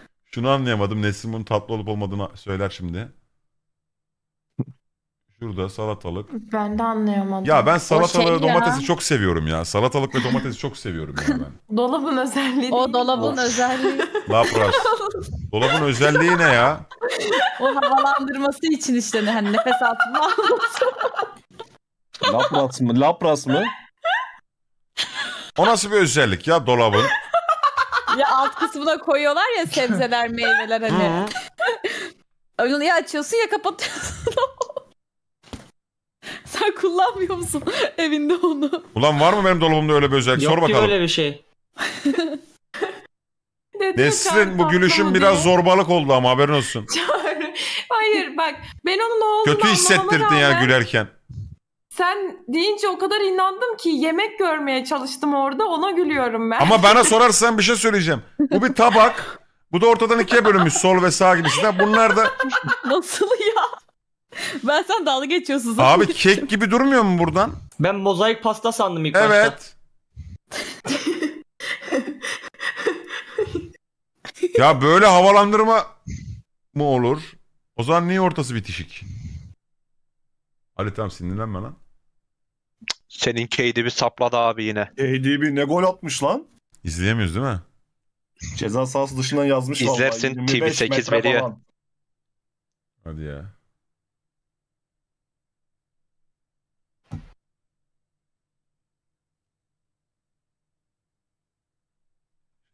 Şunu anlayamadım. Nesin bunun tatlı olup olmadığını söyler şimdi. Şurada salatalık. Ben de anlayamadım. Ya ben salatalığı şey domatesi ya. çok seviyorum ya. Salatalık ve domatesi çok seviyorum ya ben. dolabın özelliği. O dolabın özelliği. Lapras. dolabın özelliği ne ya? O havalandırması için işte hani nefes altına Lapras mı? Lapras mı? O nasıl bir özellik ya dolabın? Ya alt kısmına koyuyorlar ya sebzeler, meyveler hani. Onu ya açıyorsun ya kapatıyorsun. Sen kullanmıyor musun evinde onu? Ulan var mı benim dolabımda öyle bir özellik? Yok Sor ki öyle bir şey. Ne diyor Nesrin bu kanka, gülüşün biraz zorbalık oldu ama haberin olsun. Hayır bak ben onun ne olduğunu Kötü hissettirdin ya rağmen- gülerken sen deyince o kadar inandım ki yemek görmeye çalıştım orada ona gülüyorum ben. Ama bana sorarsan bir şey söyleyeceğim. Bu bir tabak. Bu da ortadan ikiye bölünmüş sol ve sağ gibisinden. Bunlar da... Nasıl ya? Ben sen dalga geçiyorsun zaten. Abi kek gibi durmuyor mu buradan? Ben mozaik pasta sandım ilk evet. başta. Evet. ya böyle havalandırma mı olur? O zaman niye ortası bitişik? Ali tam sinirlenme lan. Senin KDB sapladı abi yine. KDB ne gol atmış lan? İzleyemiyoruz değil mi? Ceza sahası dışından yazmış İzlersin vallahi. TV8 veriyor. Falan. Hadi ya.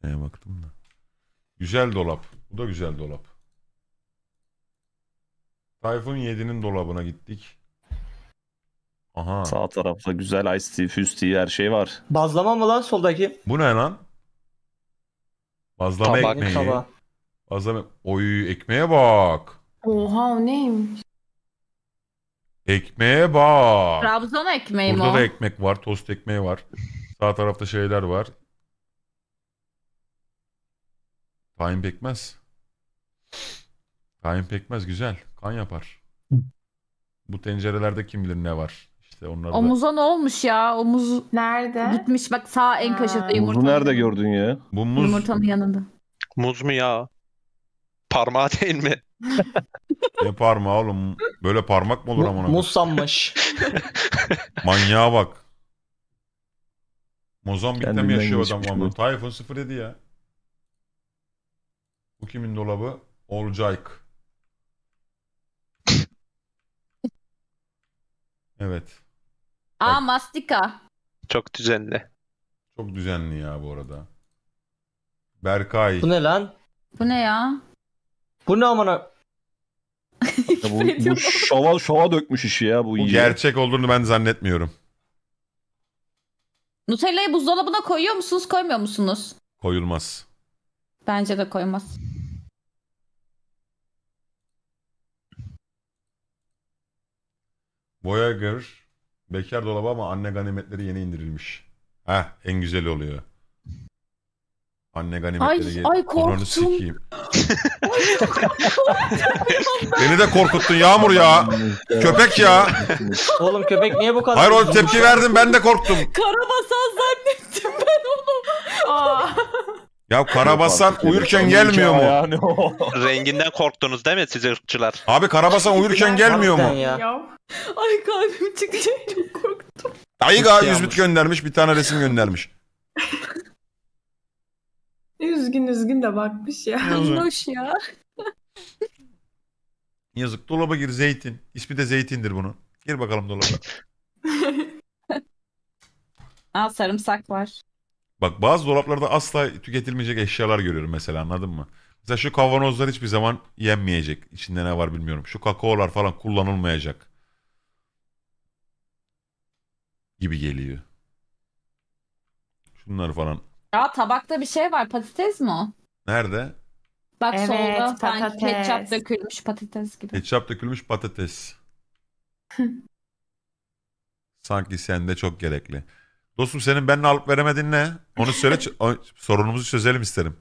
Neye baktım da. Güzel dolap. Bu da güzel dolap. Tayfun 7'nin dolabına gittik. Aha. Sağ tarafta güzel ice tea, füsti, her şey var. Bazlama mı lan soldaki? Bu ne lan? Bazlama Tabak, ekmeği. Tava. Bazlama... Oy ekmeğe bak. Oha o neymiş? Ekmeğe bak. Trabzon ekmeği mi Burada da ekmek var. Tost ekmeği var. Sağ tarafta şeyler var. Tahin pekmez. Tahin pekmez güzel. Kan yapar. Bu tencerelerde kim bilir ne var. İşte onlar da... ne olmuş ya? Omuz nerede? Gitmiş bak sağ en köşede yumurta. Muzu nerede gördün ya? Bu muz. Yumurtanın yanında. Muz mu ya? Parmağı değil mi? ne parmağı oğlum? Böyle parmak mı olur amına? Muz sanmış. Manyağa bak. Mozambik'te mi yaşıyor adam amına? Tayfun 07 ya. Bu kimin dolabı? Olcayk. Evet. Aa Mastika. Çok düzenli. Çok düzenli ya bu arada. Berkay. Bu ne lan? Bu ne ya? Bu ne amına? bu, bu şova şova dökmüş işi ya bu. Bu yiyeceği. gerçek olduğunu ben zannetmiyorum. Nutella'yı buzdolabına koyuyor musunuz koymuyor musunuz? Koyulmaz. Bence de koymaz. Voyager Bekar dolabı ama anne ganimetleri yeni indirilmiş. Heh en güzel oluyor. Anne ganimetleri Ay, ay korktum. sikeyim. Beni de korkuttun Yağmur ya. Köpek ya. Oğlum köpek niye bu kadar... Hayır oğlum tepki verdim ben de korktum. Karabasan zannettim ben onu. Aa. Ya Karabasan uyurken gelmiyor mu? Yani Renginden korktunuz değil mi siz ırkçılar? Abi Karabasan uyurken gelmiyor mu? Ya. Ay kalbim çıktı çok korktum. Dayı abi 100 bit göndermiş bir tane resim göndermiş. üzgün üzgün de bakmış ya. Hoş ya. Yazık dolaba gir zeytin. İsmi de zeytindir bunun. Gir bakalım dolaba. Al sarımsak var. Bak bazı dolaplarda asla tüketilmeyecek eşyalar görüyorum mesela anladın mı? Mesela şu kavanozlar hiçbir zaman yenmeyecek. İçinde ne var bilmiyorum. Şu kakaolar falan kullanılmayacak. Gibi geliyor. Şunlar falan. Ya tabakta bir şey var patates mi o? Nerede? Bak Evet, solda sanki ketçap dökülmüş patates gibi. Ketçap dökülmüş patates. Sanki sende çok gerekli. Dostum senin benimle alıp veremedin ne? Onu söyle sorunumuzu çözelim isterim.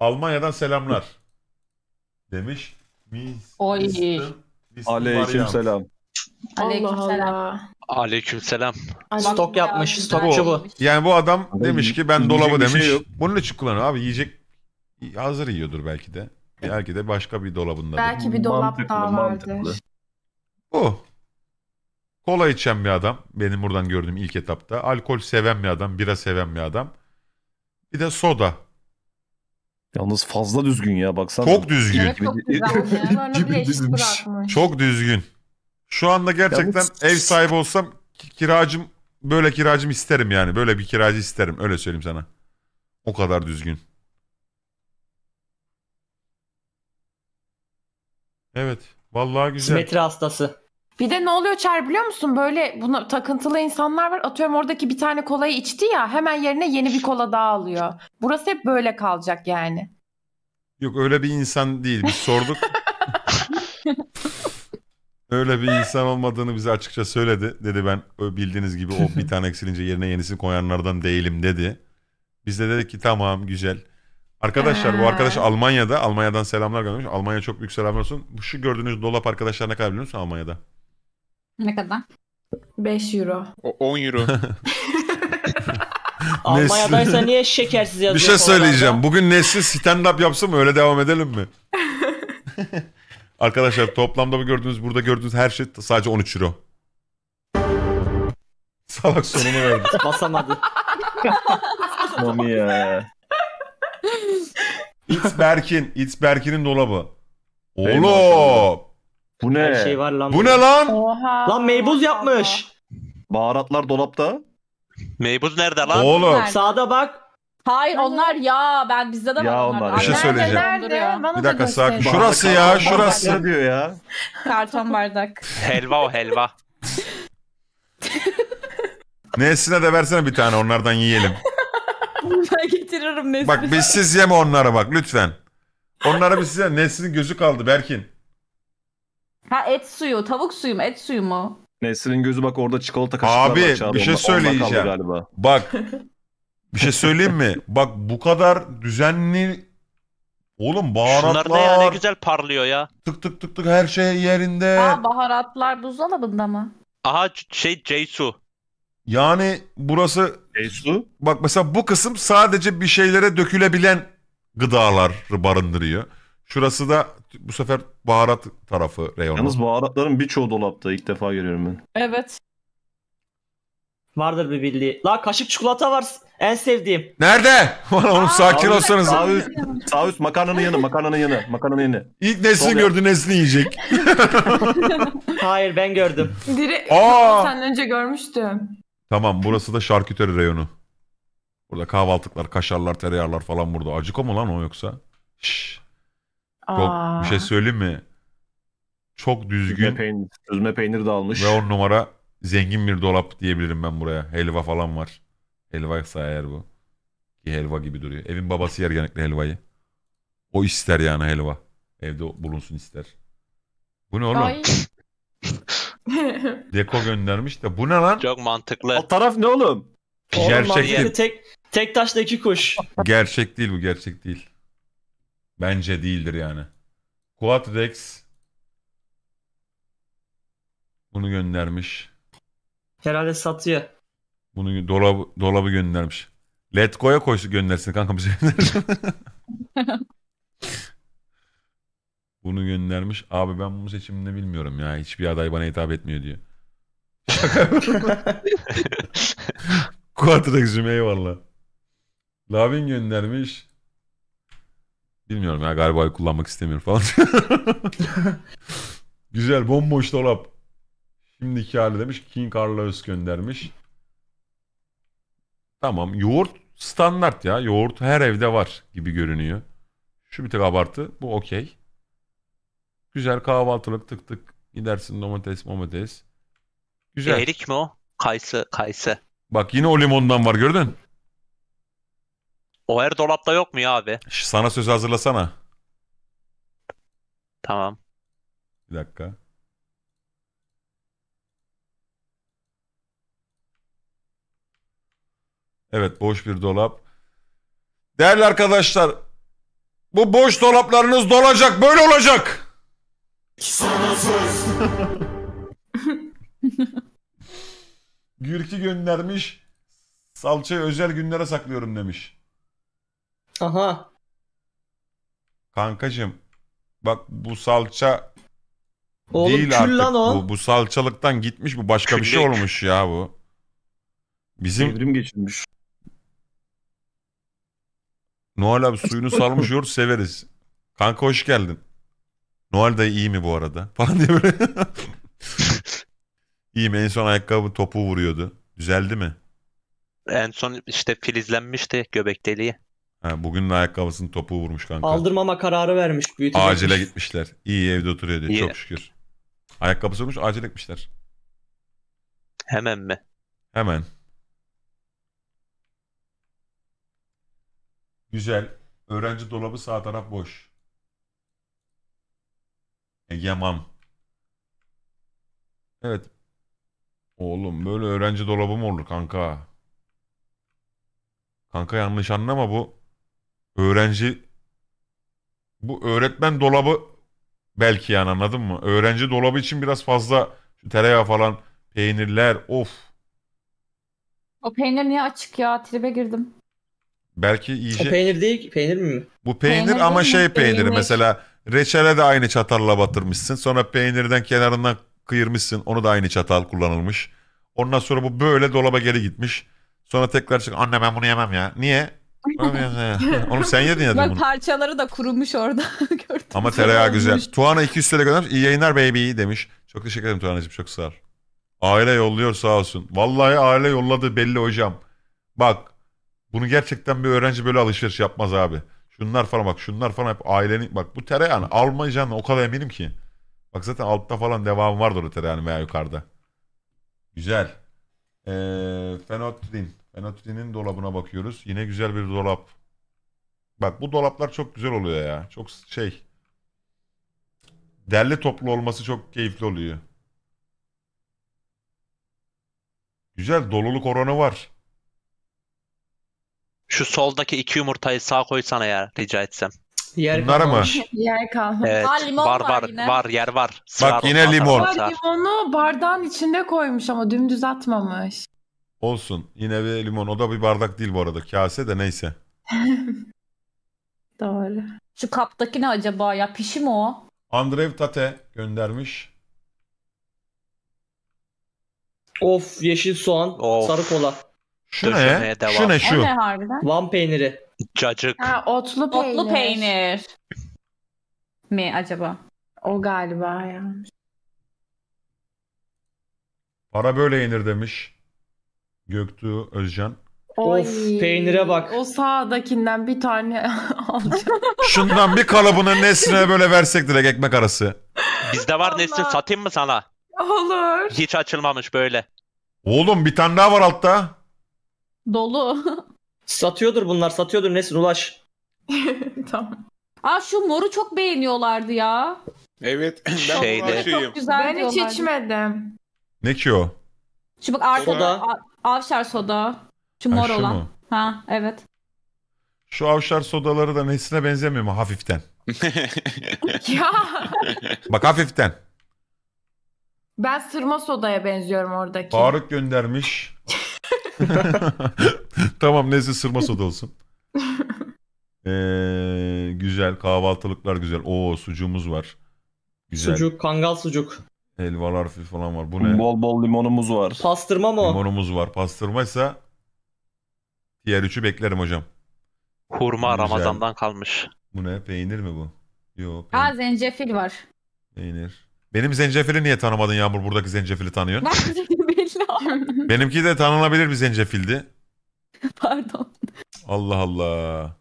Almanya'dan selamlar. Demiş. Mis, Oy. Aleyküm selam. Aleyküm selam. Aleyküm selam. Aleykümselam. Stok yapmış, stokçu bu. Yani bu adam demiş ki ben dolabı bir şey demiş. yok. Bunun için kullanıyor abi yiyecek hazır yiyordur belki de. Belki de başka bir dolabında. Belki bir dolap Mantıklı, daha vardır. mantıklı. Bu. Kola içen bir adam. Benim buradan gördüğüm ilk etapta. Alkol seven bir adam. Bira seven bir adam. Bir de soda. Yalnız fazla düzgün ya baksana. Çok düzgün. Evet, çok güzel. Yani. bir dizilmiş. Çok düzgün. Şu anda gerçekten Yalnız... ev sahibi olsam kiracım böyle kiracım isterim yani. Böyle bir kiracı isterim. Öyle söyleyeyim sana. O kadar düzgün. Evet. Vallahi güzel. Simetri hastası. Bir de ne oluyor Çer biliyor musun? Böyle buna takıntılı insanlar var. Atıyorum oradaki bir tane kolayı içti ya hemen yerine yeni bir kola daha alıyor. Burası hep böyle kalacak yani. Yok öyle bir insan değil. Biz sorduk. öyle bir insan olmadığını bize açıkça söyledi. Dedi ben bildiğiniz gibi o bir tane eksilince yerine yenisini koyanlardan değilim dedi. Biz de dedik ki tamam güzel. Arkadaşlar bu arkadaş Almanya'da. Almanya'dan selamlar göndermiş. Almanya çok büyük selamlar olsun. Şu gördüğünüz dolap arkadaşlar ne kadar biliyor musun Almanya'da? Ne kadar? 5 euro. O, 10 euro. Almanya'daysa niye şekersiz yazıyor? Bir şey söyleyeceğim. Bugün Nesli stand-up yapsam öyle devam edelim mi? Arkadaşlar toplamda bu gördüğünüz burada gördüğünüz her şey sadece 13 euro. Salak sonunu verdi. Basamadı. Mami ya. It's Berkin. It's Berkin'in dolabı. Oğlum. Bu ne? Her şey var lan. Bu ne lan? Oha. Lan meybuz yapmış. Baharatlar dolapta. Meybuz nerede lan? Oğlum. Sağda bak. Hayır onlar ya ben bizde de var Ya onlar. Bir şey Nerede, söyleyeceğim. Nerede? Bana Bir dakika göster. sakin. Şurası ya şurası. Ne diyor ya? Karton bardak. Helva o helva. Nesine de versene bir tane onlardan yiyelim. ben getiririm Nesrin'i. Bak biz siz yeme onları bak lütfen. Onları biz size Nesrin'in gözü kaldı Berkin. Ha et suyu, tavuk suyu mu, et suyu mu? Nesrin'in gözü bak orada çikolata kaşıklar Abi, bir şey söyleyeceğim. Galiba. Bak bir şey söyleyeyim mi? Bak bu kadar düzenli Oğlum baharatlar. Şunlar ne ya ne güzel parlıyor ya. Tık tık tık tık her şey yerinde. Aa baharatlar buzdolabında mı? Aha şey Ceysu. Yani burası Ceysu. Bak mesela bu kısım sadece bir şeylere dökülebilen gıdalar barındırıyor. Şurası da bu sefer baharat tarafı reyonu. Yalnız baharatların birçoğu dolapta ilk defa görüyorum ben. Evet. Vardır bir bildiği. La kaşık çikolata var en sevdiğim. Nerede? Bana onu sakin olsanız. Sağ üst, sağ üst makarnanın yanı, makarnanın yanı, makarnanın yanı. İlk nesini gördü, nesini yiyecek. Hayır ben gördüm. Diri Aa! sen önce görmüştüm. Tamam burası da şarküteri reyonu. Burada kahvaltıklar, kaşarlar, tereyağlar falan burada. Acıko mu lan o yoksa? Şşş. Aa. bir şey söyleyeyim mi? Çok düzgün. Süzme peynir, süzme peynir de almış. Ve on numara zengin bir dolap diyebilirim ben buraya. Helva falan var. Helva eğer bu. Ki helva gibi duruyor. Evin babası yer genellikle helvayı. O ister yani helva. Evde bulunsun ister. Bu ne oğlum? Deko göndermiş de bu ne lan? Çok mantıklı. O taraf ne oğlum? Gerçek oğlum, değil. Tek, tek taşla iki kuş. Gerçek değil bu gerçek değil. Bence değildir yani. Quadrex bunu göndermiş. Herhalde satıyor. Bunu dolabı, dolabı göndermiş. Letgo'ya koysun göndersin kanka bize göndersin. bunu göndermiş. Abi ben bu seçimde bilmiyorum ya. Hiçbir aday bana hitap etmiyor diyor. Quadrex'cim eyvallah. Lavin göndermiş. Bilmiyorum ya galiba kullanmak istemiyorum falan. Güzel bomboş dolap. Şimdiki hali demiş. King Carlos göndermiş. Tamam yoğurt standart ya. Yoğurt her evde var gibi görünüyor. Şu bir tek abartı. Bu okey. Güzel kahvaltılık tık tık. Gidersin domates domates. Güzel. Erik mi o? Kayısı kayısı. Bak yine o limondan var gördün. O her dolapta yok mu ya abi? Sana söz hazırlasana. Tamam. Bir dakika. Evet boş bir dolap. Değerli arkadaşlar bu boş dolaplarınız dolacak böyle olacak. Sana söz. Gürki göndermiş. Salçayı özel günlere saklıyorum demiş. Aha. Kankacım bak bu salça Oğlum değil artık lan o. bu. Bu salçalıktan gitmiş bu. Başka bir şey olmuş ya bu. Bizim Devrim geçirmiş. Noel abi suyunu salmış yoğurt severiz. Kanka hoş geldin. Noel dayı iyi mi bu arada? Falan diye böyle. İyiyim en son ayakkabı topu vuruyordu. Düzeldi mi? En son işte filizlenmişti göbek deliği. Ha, bugünün ayakkabısının topu vurmuş kanka. Aldırmama kararı vermiş. Büyütecekmiş. Acile gitmişler. İyi evde oturuyor diyor. İyi. Çok şükür. Ayakkabı olmuş acil etmişler. Hemen mi? Hemen. Güzel. Öğrenci dolabı sağ taraf boş. Egemam. Evet. Oğlum böyle öğrenci dolabı mı olur kanka? Kanka yanlış anlama bu Öğrenci bu öğretmen dolabı belki yani anladın mı? Öğrenci dolabı için biraz fazla şu tereyağı falan peynirler of. O peynir niye açık ya? Tribe girdim. Belki O peynir değil Peynir mi? bu peynir, Peynir ama mi? şey peyniri Peynir. mesela reçele de aynı çatalla batırmışsın. Sonra peynirden kenarından kıyırmışsın. Onu da aynı çatal kullanılmış. Ondan sonra bu böyle dolaba geri gitmiş. Sonra tekrar çık anne ben bunu yemem ya. Niye? Oğlum sen yedin ya Bak parçaları da kurumuş orada. Gördüm. Ama tereyağı güzel. Tuana 200 TL göndermiş. İyi yayınlar baby demiş. Çok teşekkür ederim Tuana'cığım. Çok sağ ol. Aile yolluyor sağ olsun. Vallahi aile yolladı belli hocam. Bak bunu gerçekten bir öğrenci böyle alışveriş yapmaz abi. Şunlar falan bak şunlar falan hep ailenin. Bak bu tereyağını almayacağını o kadar eminim ki. Bak zaten altta falan devamı vardır o tereyağının veya yukarıda. Güzel. Ee, Fenotrin. Enatü'nin dolabına bakıyoruz. Yine güzel bir dolap. Bak bu dolaplar çok güzel oluyor ya. Çok şey. Derli toplu olması çok keyifli oluyor. Güzel doluluk oranı var. Şu soldaki iki yumurtayı sağa koysana ya rica etsem. Yer Bunlar mı? Yer kalmamış. Evet. Aa, limon var, var, var yine. Var yer var. Bak yine limon. Var, limonu bardağın içinde koymuş ama dümdüz atmamış. Olsun. Yine bir limon. O da bir bardak değil bu arada. Kase de neyse. Doğru. Şu kaptaki ne acaba ya? Pişi mi o? Andrev Tate göndermiş. Of yeşil soğan, Of. sarı kola, Şu Dur, ne? devam. Şu ne O şu? ne harbiden? van peyniri. Cacık. Ha otlu peynir. Otlu peynir. mi acaba? O galiba ya. Para böyle yenir demiş. Göktuğ, Özcan. Oy. Of peynire bak. O sağdakinden bir tane alacağım. Şundan bir kalıbını Nesrin'e böyle versek direkt ekmek arası. Bizde var Allah. Nesrin satayım mı sana? Olur. Hiç açılmamış böyle. Oğlum bir tane daha var altta. Dolu. satıyordur bunlar satıyordur Nesrin ulaş. tamam. Aa şu moru çok beğeniyorlardı ya. Evet. Ben Şeyde. Çok güzel ben hiç içmedim. Ne ki o? Şu bak artı Soda. a- avşar soda. Şu Ha, mor şu olan. mu? Ha evet. Şu avşar sodaları da nesine benzemiyor mu hafiften? ya Bak hafiften. ben sırma sodaya benziyorum oradaki. Faruk göndermiş. tamam neyse sırma soda olsun. Ee, güzel kahvaltılıklar güzel. Oo sucuğumuz var. Güzel. Sucuk, kangal sucuk. Helvalar falan var. Bu ne? Bol bol limonumuz var. Pastırma mı o? Limonumuz var. Pastırmaysa diğer üçü beklerim hocam. Hurma Güzel. Ramazan'dan kalmış. Bu ne? Peynir mi bu? Yok. Ha zencefil var. Peynir. Benim zencefili niye tanımadın Yağmur? Buradaki zencefili tanıyorsun. Bak belli abi. Benimki de tanınabilir bir zencefildi. Pardon. Allah Allah.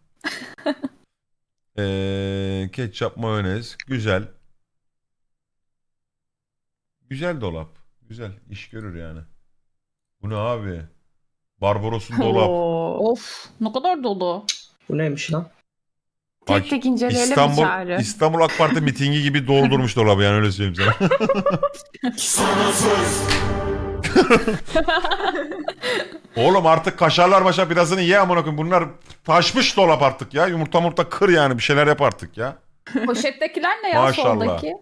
ee, ketçap mayonez. Güzel. Güzel dolap. Güzel. iş görür yani. Bu ne abi? Barbaros'un dolap. Of ne kadar dolu. Bu neymiş lan? Tek tek inceleyelim İstanbul, içeri. İstanbul AK Parti mitingi gibi doldurmuş dolabı yani öyle söyleyeyim sana. Oğlum artık kaşarlar başa birazını ye amına koyayım. Bunlar taşmış dolap artık ya. Yumurta murta kır yani bir şeyler yap artık ya. Poşettekiler ne ya Maşallah. soldaki?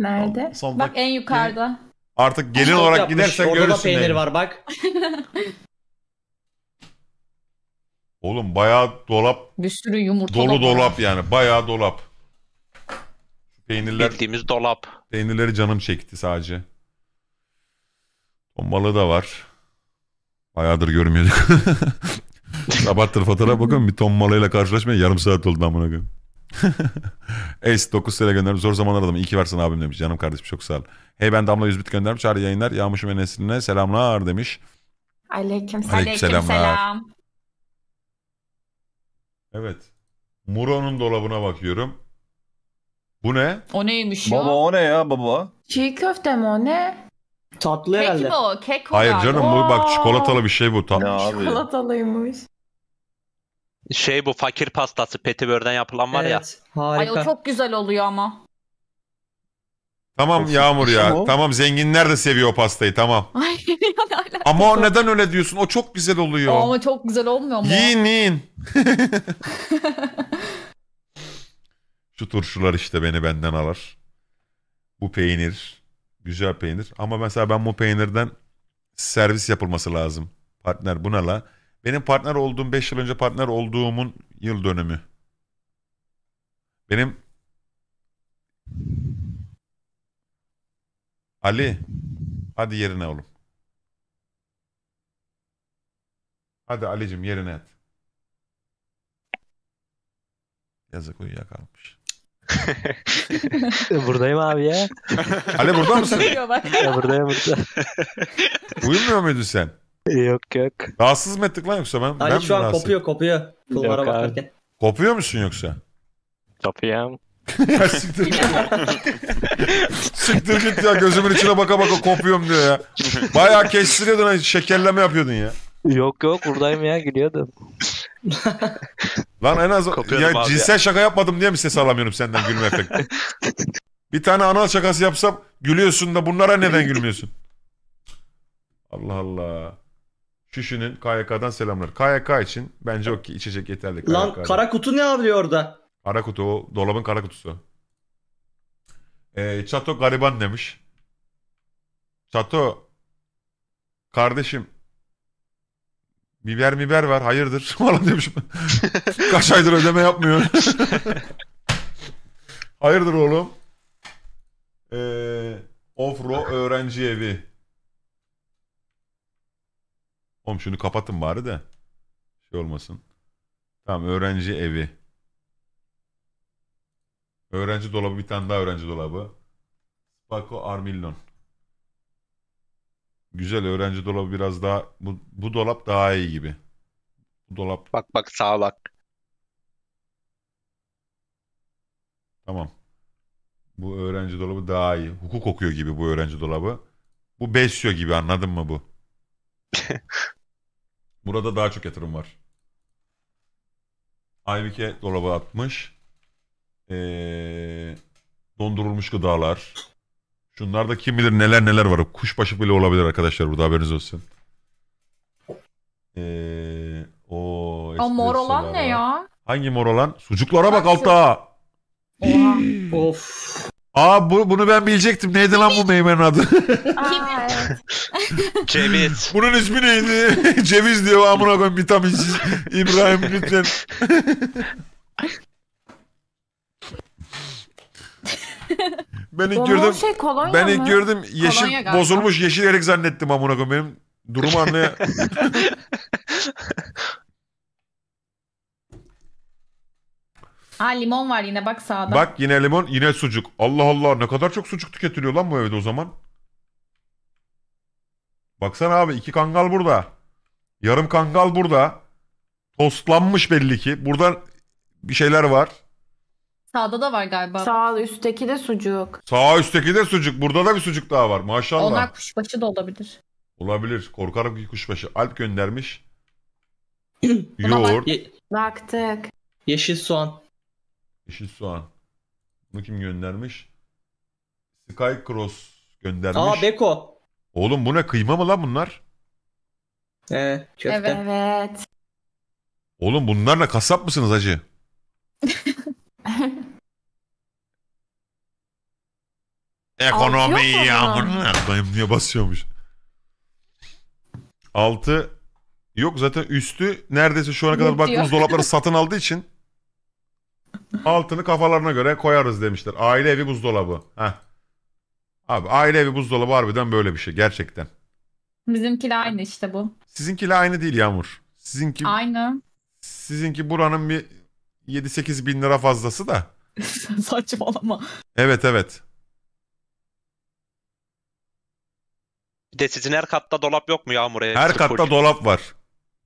Nerede? Son bak, en yukarıda. Artık genel olarak yapmış. gidersen Orada görürsün. Orada da peynir var bak. Oğlum bayağı dolap. Bir sürü yumurta. Dolu dolap, dolap yani. Bayağı dolap. Peynirler. Bildiğimiz dolap. Peynirleri canım çekti sadece. Tombalı da var. Bayağıdır görmüyorduk. Sabahtır fotoğraf bakın bir ton malıyla karşılaşmaya yarım saat oldu amına koyayım. S 9 sıra göndermiş. Zor zamanlar adamı. İyi ki varsın abim demiş. Canım kardeşim çok sağ ol. Hey ben Damla bit göndermiş. Çağrı yayınlar. yağmışım ve Nesrin'e selamlar demiş. Aleyküm, Aleyküm selamlar. selam. Evet. Muro'nun dolabına bakıyorum. Bu ne? O neymiş ya? Baba o ne ya baba? Çiğ köfte mi o ne? Tatlı Kek herhalde. mi o? Kek o Hayır galiba. canım bu bak çikolatalı bir şey bu. tatlı. Ne abi? Çikolatalıymış. Şey bu fakir pastası petibörden yapılan var ya. Evet, Ay o çok güzel oluyor ama. Tamam Yağmur ya. o. Tamam zenginler de seviyor o pastayı tamam. Ay ya Ama o neden öyle diyorsun? O çok güzel oluyor. Ama çok güzel olmuyor mu? Yiyin yiyin. Şu turşular işte beni benden alır. Bu peynir. Güzel peynir. Ama mesela ben bu peynirden servis yapılması lazım. Partner bu ne la? Benim partner olduğum 5 yıl önce partner olduğumun yıl dönümü. Benim Ali hadi yerine oğlum. Hadi Ali'cim yerine et. Yazık uyuyakalmış. buradayım abi ya. Ali burada mısın? ya buradayım burada. Uyumuyor muydun sen? Yok yok. Rahatsız mı ettik lan yoksa ben? Ali hani ben şu an kopuyor kopuyor. Pullara bakarken. Kopuyor musun yoksa? Kopuyam. ya siktir git. siktir git ya gözümün içine baka baka kopuyorum diyor ya. Baya kestiriyordun ha hani şekerleme yapıyordun ya. Yok yok buradayım ya gülüyordum. Lan en az ya cinsel ya. şaka yapmadım diye mi ses alamıyorum senden gülme efekti? Bir tane anal şakası yapsam gülüyorsun da bunlara neden gülmüyorsun? Allah Allah. Şişinin KYK'dan selamlar. KYK için bence o ki içecek yeterli. KYK'da. Lan kara kutu ne abi orada? Kara kutu o dolabın kara kutusu. Ee, Çato gariban demiş. Çato kardeşim biber biber var hayırdır falan demiş. Kaç aydır ödeme yapmıyor. hayırdır oğlum? Ee, Ofro öğrenci evi. Oğlum şunu kapatın bari de. Şey olmasın. Tamam öğrenci evi. Öğrenci dolabı bir tane daha öğrenci dolabı. Spaco Armillon. Güzel öğrenci dolabı biraz daha bu, bu dolap daha iyi gibi. Bu dolap. Bak bak sağ bak. Tamam. Bu öğrenci dolabı daha iyi. Hukuk okuyor gibi bu öğrenci dolabı. Bu besyo gibi anladın mı bu? Burada daha çok yatırım var. Aybike dolaba atmış. Ee, dondurulmuş gıdalar. Şunlarda kim bilir neler neler var. Kuşbaşı bile olabilir arkadaşlar burada haberiniz olsun. Ee, o o mor olan ne ya? Hangi mor olan? Sucuklara bak, bak altta. Oha. of. Aa bu, bunu ben bilecektim. Neydi lan bu meymenin adı? Aa, Ceviz. Bunun ismi neydi? Ceviz diyor amına koyayım vitaminsiz. İbrahim lütfen. ben ilk gördüm. şey kolonya ben ilk gördüm yeşil bozulmuş yeşil erik zannettim amına koyayım. Benim durumu anlaya Ha limon var yine bak sağda. Bak yine limon yine sucuk. Allah Allah ne kadar çok sucuk tüketiliyor lan bu evde o zaman. Baksana abi iki kangal burada. Yarım kangal burada. Tostlanmış belli ki. Burada bir şeyler var. Sağda da var galiba. Sağ üstteki de sucuk. Sağ üstteki de sucuk. Burada da bir sucuk daha var maşallah. Onlar kuşbaşı da olabilir. Olabilir. Korkarım ki kuşbaşı. Alp göndermiş. Yoğurt. Ye- Baktık. Yeşil soğan. Yeşil soğan. Bunu kim göndermiş? Sky Cross göndermiş. Aa Beko. Oğlum bu ne kıyma mı lan bunlar? Ee, köfte. Evet. evet. Oğlum bunlarla kasap mısınız Acı? Ekonomi yağmuruna diye basıyormuş. Altı yok zaten üstü neredeyse şu ana kadar baktığımız dolapları satın aldığı için Altını kafalarına göre koyarız demişler. Aile evi buzdolabı. Heh. Abi aile evi buzdolabı harbiden böyle bir şey gerçekten. Bizimkiyle aynı işte bu. Sizinkiyle aynı değil Yağmur. Sizinki Aynı. sizinki buranın bir 7-8 bin lira fazlası da. Saçmalama. Evet evet. Bir de sizin her katta dolap yok mu yağmura? Her katta dolap var.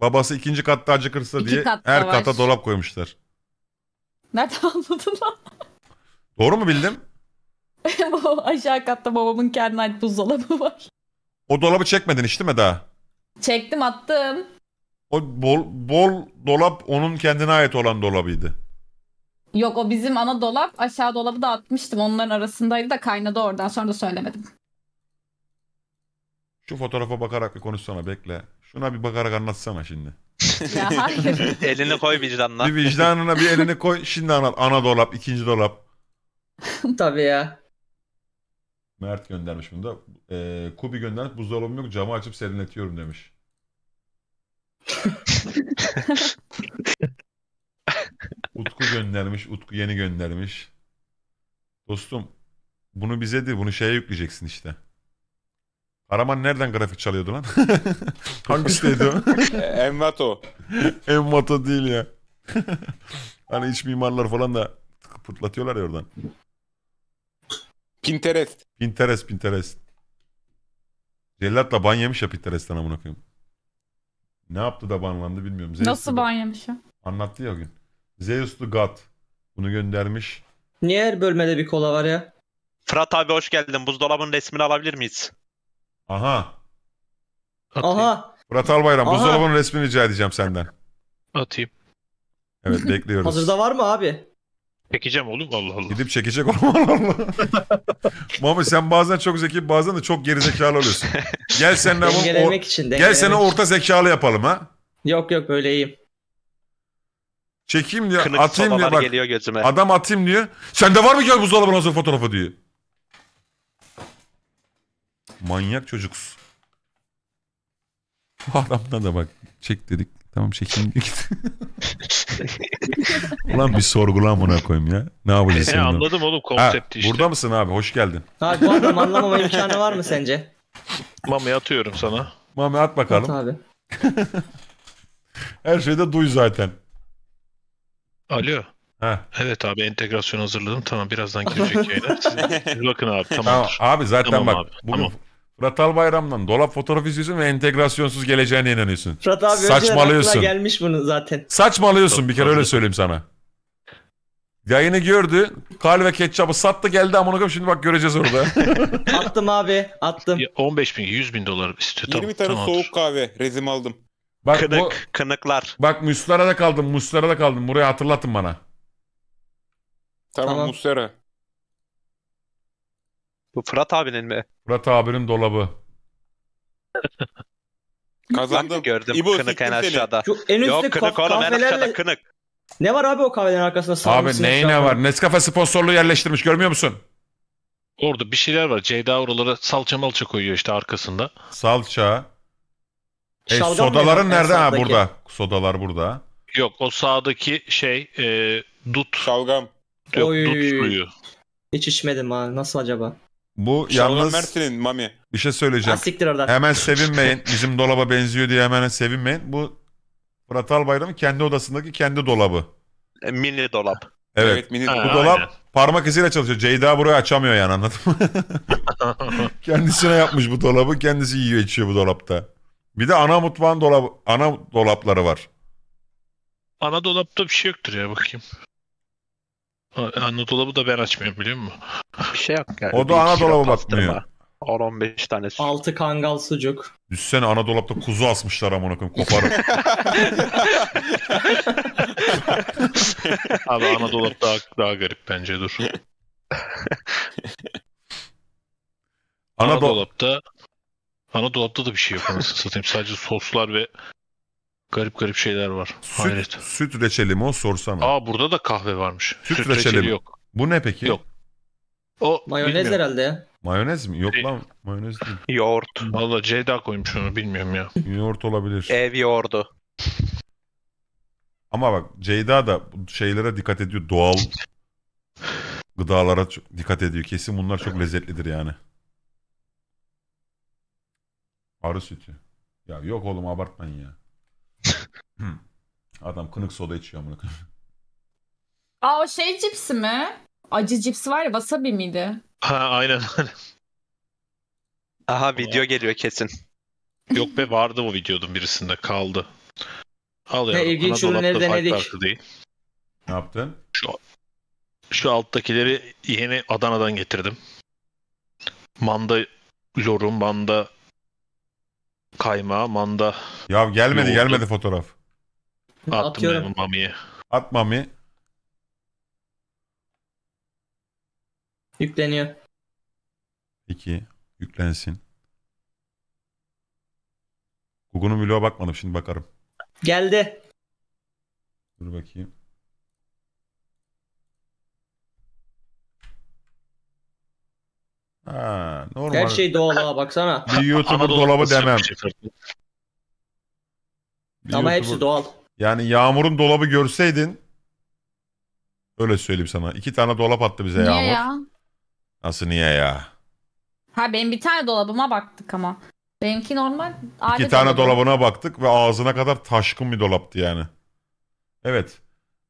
Babası ikinci katta acıkırsa İki diye katta her var. kata dolap koymuşlar. Nereden anladın lan? Doğru mu bildim? Bu Aşağı katta babamın kendine ait buzdolabı var. O dolabı çekmedin hiç değil mi daha? Çektim attım. O bol, bol dolap onun kendine ait olan dolabıydı. Yok o bizim ana dolap. Aşağı dolabı da atmıştım. Onların arasındaydı da kaynadı oradan. Sonra da söylemedim. Şu fotoğrafa bakarak bir konuşsana bekle. Şuna bir bakarak anlatsana şimdi. elini koy vicdanına. Bir vicdanına bir elini koy. Şimdi anlat. Ana dolap, ikinci dolap. Tabii ya. Mert göndermiş bunu da. Ee, Kubi göndermiş. Buzdolabım yok camı açıp serinletiyorum demiş. Utku göndermiş. Utku yeni göndermiş. Dostum bunu bize de bunu şeye yükleyeceksin işte. Araman nereden grafik çalıyordu lan? Hangi siteydi o? E, Envato. Envato değil ya. hani iç mimarlar falan da pırtlatıyorlar ya oradan. Pinterest. Pinterest, Pinterest. Cellat'la ban yemiş ya Pinterest'ten amına koyayım. Ne yaptı da banlandı bilmiyorum. Zeus. Nasıl ban yemiş ya? Anlattı ya o gün. Zeus'lu God. Bunu göndermiş. Niye her bölmede bir kola var ya? Fırat abi hoş geldin. Buzdolabının resmini alabilir miyiz? Aha. Atayım. Aha. Murat Albayrak Aha. buzdolabının resmini rica edeceğim senden. Atayım. Evet bekliyoruz. Hazırda var mı abi? Çekeceğim oğlum Allah Allah. Gidip çekecek oğlum Allah Allah. Mami sen bazen çok zeki bazen de çok geri zekalı oluyorsun. Gel seninle bunu or- için, gel seni orta zekalı yapalım ha. Yok yok öyle iyiyim. Çekeyim diyor, Kınık atayım diyor bak. geliyor gözüme. Adam atayım diyor. Sende var mı ki buzdolabına hazır fotoğrafı diyor. Manyak çocuksun. Bu adamda da bak çek dedik. Tamam çekeyim git. Ulan bir sorgulan buna koyayım ya. Ne yapacağız şimdi? anladım oğlum konsepti işte. Burada mısın abi? Hoş geldin. Abi bu adam anlamama imkanı var mı sence? Mami atıyorum sana. Mami at bakalım. At abi. Her şeyde duy zaten. Alo. Ha. Evet abi entegrasyon hazırladım. Tamam birazdan girecek yayına. bakın abi Tamam, abi zaten tamam bak abi, bugün tamam. Fırat Albayram'dan dolap fotoğrafı izliyorsun ve entegrasyonsuz geleceğine inanıyorsun. Fırat abi Saçmalıyorsun. gelmiş bunu zaten. Saçmalıyorsun Çok bir kere öyle söyleyeyim sana. Yayını gördü. Kal ve ketçabı sattı geldi ama koyayım şimdi bak göreceğiz orada. attım abi attım. 15 bin 100 bin dolar istiyor. 20 tamam, tane tamamdır. soğuk kahve rezim aldım. Bak, Kınık, bu, kınıklar. Bak Muslara'da kaldım da kaldım buraya hatırlatın bana. Tamam, Tamam. Muslera. Bu Fırat abinin mi? Fırat abinin dolabı. Kazandım. Bak gördüm İbo, kınık en aşağıda. Şu en üstte Yok kınık kah- oğlum en aşağıda kınık. Ne var abi o kahvelerin arkasında? Abi Sarmışsınız ne var? Nescafe sponsorluğu yerleştirmiş görmüyor musun? Orada bir şeyler var. Ceyda oralara salça malça koyuyor işte arkasında. Salça. E, sodaların nerede? Ha burada. Sodalar burada. Yok o sağdaki şey e, dut. Şalgam. Yok Oy. Hiç içmedim ha. Nasıl acaba? Bu yalnız Mert'in Mami. bir şey söyleyeceğim. siktir orada. Hemen sevinmeyin. Bizim dolaba benziyor diye hemen sevinmeyin. Bu Fırat Albayrak'ın kendi odasındaki kendi dolabı. E, Mini dolap. Evet. mini Ha, Bu dolap aynen. parmak iziyle çalışıyor. Ceyda burayı açamıyor yani anladın mı? Kendisine yapmış bu dolabı. Kendisi yiyor içiyor bu dolapta. Bir de ana mutfağın dolabı, ana dolapları var. Ana dolapta bir şey yoktur ya bakayım. Ana dolabı da ben açmıyorum biliyor musun? Bir şey yok yani. O da ana dolaba bakmıyor. 10-15 tanesi. 6 kangal sucuk. Düşsene ana dolapta kuzu asmışlar ama koyayım koparım. Abi ana dolap daha, daha garip bence dur. ana, ana dolapta Ana dolapta da bir şey yok anasını satayım. Sadece soslar ve Garip garip şeyler var. Süt, süt reçeli mi o sorsam. Aa burada da kahve varmış. Süt, süt reçeli, reçeli yok. Bu ne peki? Yok. O mayonez bilmiyorum. herhalde Mayonez mi? Yok şey- lan mayonez değil. Yoğurt. Valla Ceyda koymuş onu bilmiyorum ya. Yoğurt olabilir. Ev yoğurdu. Ama bak Ceyda da şeylere dikkat ediyor. Doğal gıdalara dikkat ediyor. Kesin bunlar çok lezzetlidir yani. Arı sütü. Ya yok oğlum abartmayın ya. Adam kınık soda içiyor bunu. Aa o şey cipsi mi? Acı cipsi var ya wasabi miydi? Ha aynen. Aha video geliyor kesin. Yok be vardı o videonun birisinde kaldı. Al ya. Ne ilginç ürünleri denedik. Değil. Ne yaptın? Şu, şu alttakileri yeni Adana'dan getirdim. Manda lorum, manda Kaymağı, manda. Ya gelmedi Yoğurdu. gelmedi fotoğraf. Atmıyorum Atıyorum. Mami'ye. At Mami. Yükleniyor. İki. Yüklensin. Google'un vloga bakmadım şimdi bakarım. Geldi. Dur bakayım. normal. Her şey doğal ha baksana. Bir YouTuber dolabı demem. Şey bir Ama YouTuber... hepsi doğal. Yani Yağmur'un dolabı görseydin öyle söyleyeyim sana. İki tane dolap attı bize niye Yağmur. Ya? Nasıl niye ya? Ha benim bir tane dolabıma baktık ama. Benimki normal. İki tane dolabı. dolabına baktık ve ağzına kadar taşkın bir dolaptı yani. Evet.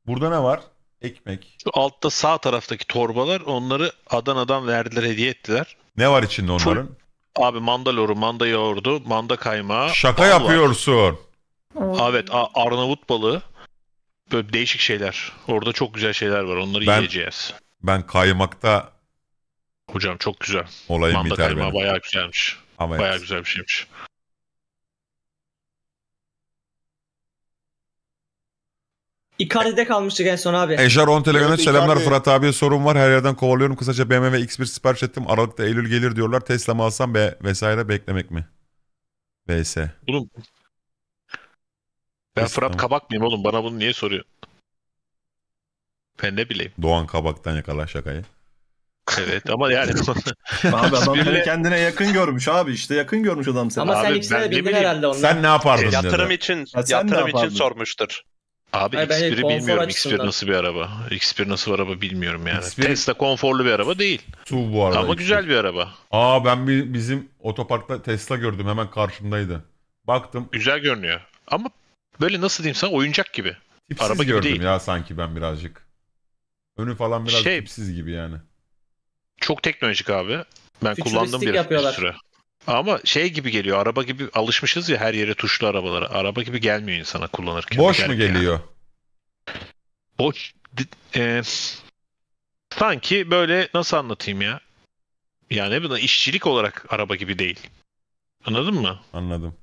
Burada ne var? Ekmek. Şu altta sağ taraftaki torbalar onları Adana'dan verdiler hediye ettiler. Ne var içinde onların? Full, abi mandaloru loru, manda yoğurdu, manda kaymağı. Şaka yapıyorsun. Var. Evet Arnavut balığı. Böyle değişik şeyler. Orada çok güzel şeyler var. Onları ben, yiyeceğiz. Ben kaymakta Hocam çok güzel. Olayım Manda biter kaymağı benim. bayağı güzelmiş. Ama bayağı evet. güzel bir şeymiş. Icardi'de kalmıştık en son abi. Eşar 10 Telegram'a selamlar Fırat abiye sorun var. Her yerden kovalıyorum. Kısaca BMW X1 sipariş ettim. Aralıkta Eylül gelir diyorlar. Tesla mı alsam be vesaire beklemek mi? VS. Oğlum ben Tesla. Fırat Kabak mıyım oğlum? Bana bunu niye soruyor? Ben ne bileyim. Doğan Kabak'tan yakala şakayı. Evet ama yani Abi adam beni kendine yakın görmüş abi işte yakın görmüş adam seni. Ama sen Abi, ikisine ben de ne herhalde onlar. Sen ne yapardın? dedi. Yatırım için Ya sen ne yatırım için sormuştur. Abi Hayır, X1'i bilmiyorum. X1 nasıl bir araba? X1 nasıl bir araba bilmiyorum yani. X1... Tesla konforlu bir araba değil. Su bu arada. Ama X1. güzel bir araba. Aa ben bir, bizim otoparkta Tesla gördüm hemen karşımdaydı. Baktım. Güzel görünüyor. Ama böyle nasıl diyeyim sana oyuncak gibi. Tipsiz araba gibi gördüm değil. ya sanki ben birazcık. Önü falan biraz şey, tipsiz gibi yani. Çok teknolojik abi. Ben kullandım bir, bir süre. Ama şey gibi geliyor. Araba gibi alışmışız ya her yere tuşlu arabalara. Araba gibi gelmiyor insana kullanırken. Boş mu geliyor? Boş. E, sanki böyle nasıl anlatayım ya? Yani bu işçilik olarak araba gibi değil. Anladın mı? Anladım.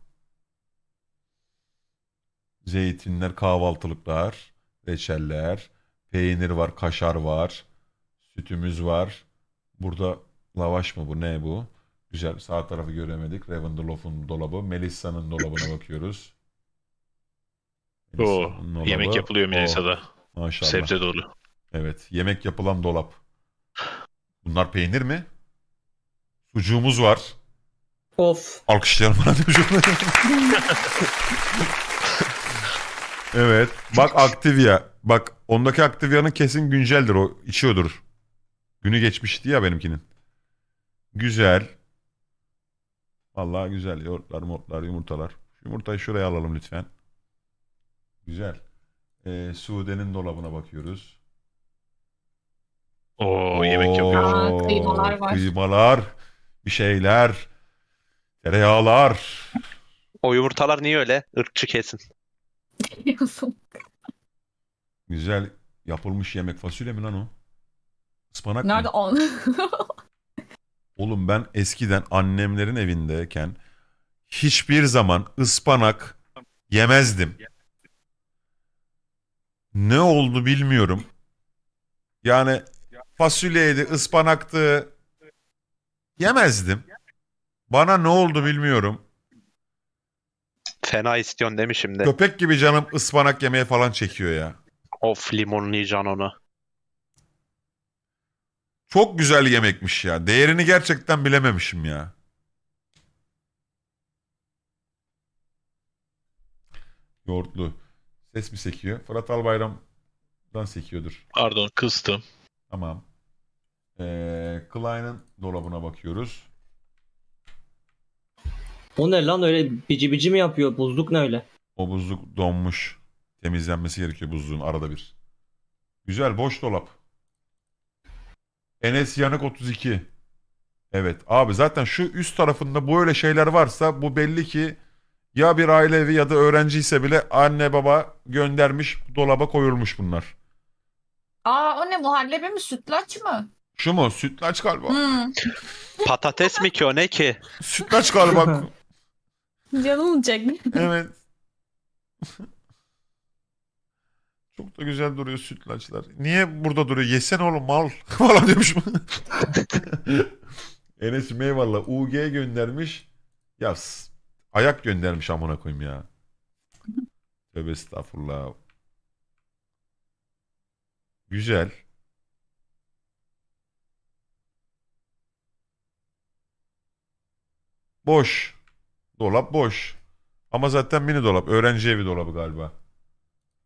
Zeytinler, kahvaltılıklar, reçeller, peynir var, kaşar var, sütümüz var. Burada lavaş mı bu? Ne bu? Güzel. Sağ tarafı göremedik. Ravenloft'un dolabı. Melissa'nın dolabına bakıyoruz. Oo, yemek yapılıyor Melissa'da. Maşallah. Sebze dolu. Evet. Yemek yapılan dolap. Bunlar peynir mi? Sucuğumuz var. Of. Alkışlayalım bana Evet. Bak Activia. Bak ondaki Activia'nın kesin günceldir. O içiyordur. Günü geçmişti ya benimkinin. Güzel. Vallahi güzel. Yoğurtlar, mortlar, yumurtalar. Yumurtayı şuraya alalım lütfen. Güzel. Ee, Sude'nin dolabına bakıyoruz. Oo, Oo yemek yapıyoruz. Kıymalar var. Kıymalar, bir şeyler, tereyağlar. O yumurtalar niye öyle? Irkçı kesin. Güzel yapılmış yemek. Fasulye mi lan o? Ispanak Nerede mı? on? Oğlum ben eskiden annemlerin evindeyken hiçbir zaman ıspanak yemezdim. Ne oldu bilmiyorum. Yani fasulyeydi, ıspanaktı. Yemezdim. Bana ne oldu bilmiyorum. Fena istiyorsun demişim de. Köpek gibi canım ıspanak yemeye falan çekiyor ya. Of limonlayacaksın onu. Çok güzel yemekmiş ya. Değerini gerçekten bilememişim ya. Yoğurtlu. Ses mi sekiyor? Fırat Albayram'dan sekiyordur. Pardon kıstım. Tamam. Ee, Klein'ın dolabına bakıyoruz. O ne lan öyle bici bici mi yapıyor? Buzluk ne öyle? O buzluk donmuş. Temizlenmesi gerekiyor buzluğun arada bir. Güzel boş dolap. Enes Yanık 32. Evet abi zaten şu üst tarafında bu öyle şeyler varsa bu belli ki ya bir aile evi ya da öğrenci ise bile anne baba göndermiş dolaba koyulmuş bunlar. Aa o ne muhallebi mi sütlaç mı? Şu mu? Sütlaç galiba. Hmm. Patates mi ki o ne ki? Sütlaç galiba. Canım olacak. evet. Çok da güzel duruyor sütlaçlar. Niye burada duruyor? Yesen oğlum mal falan diyormuş. Enes Meyvallah UG göndermiş. Yaz. ayak göndermiş amına koyayım ya. Tövbe estağfurullah. Güzel. Boş. Dolap boş. Ama zaten mini dolap. Öğrenci evi dolabı galiba.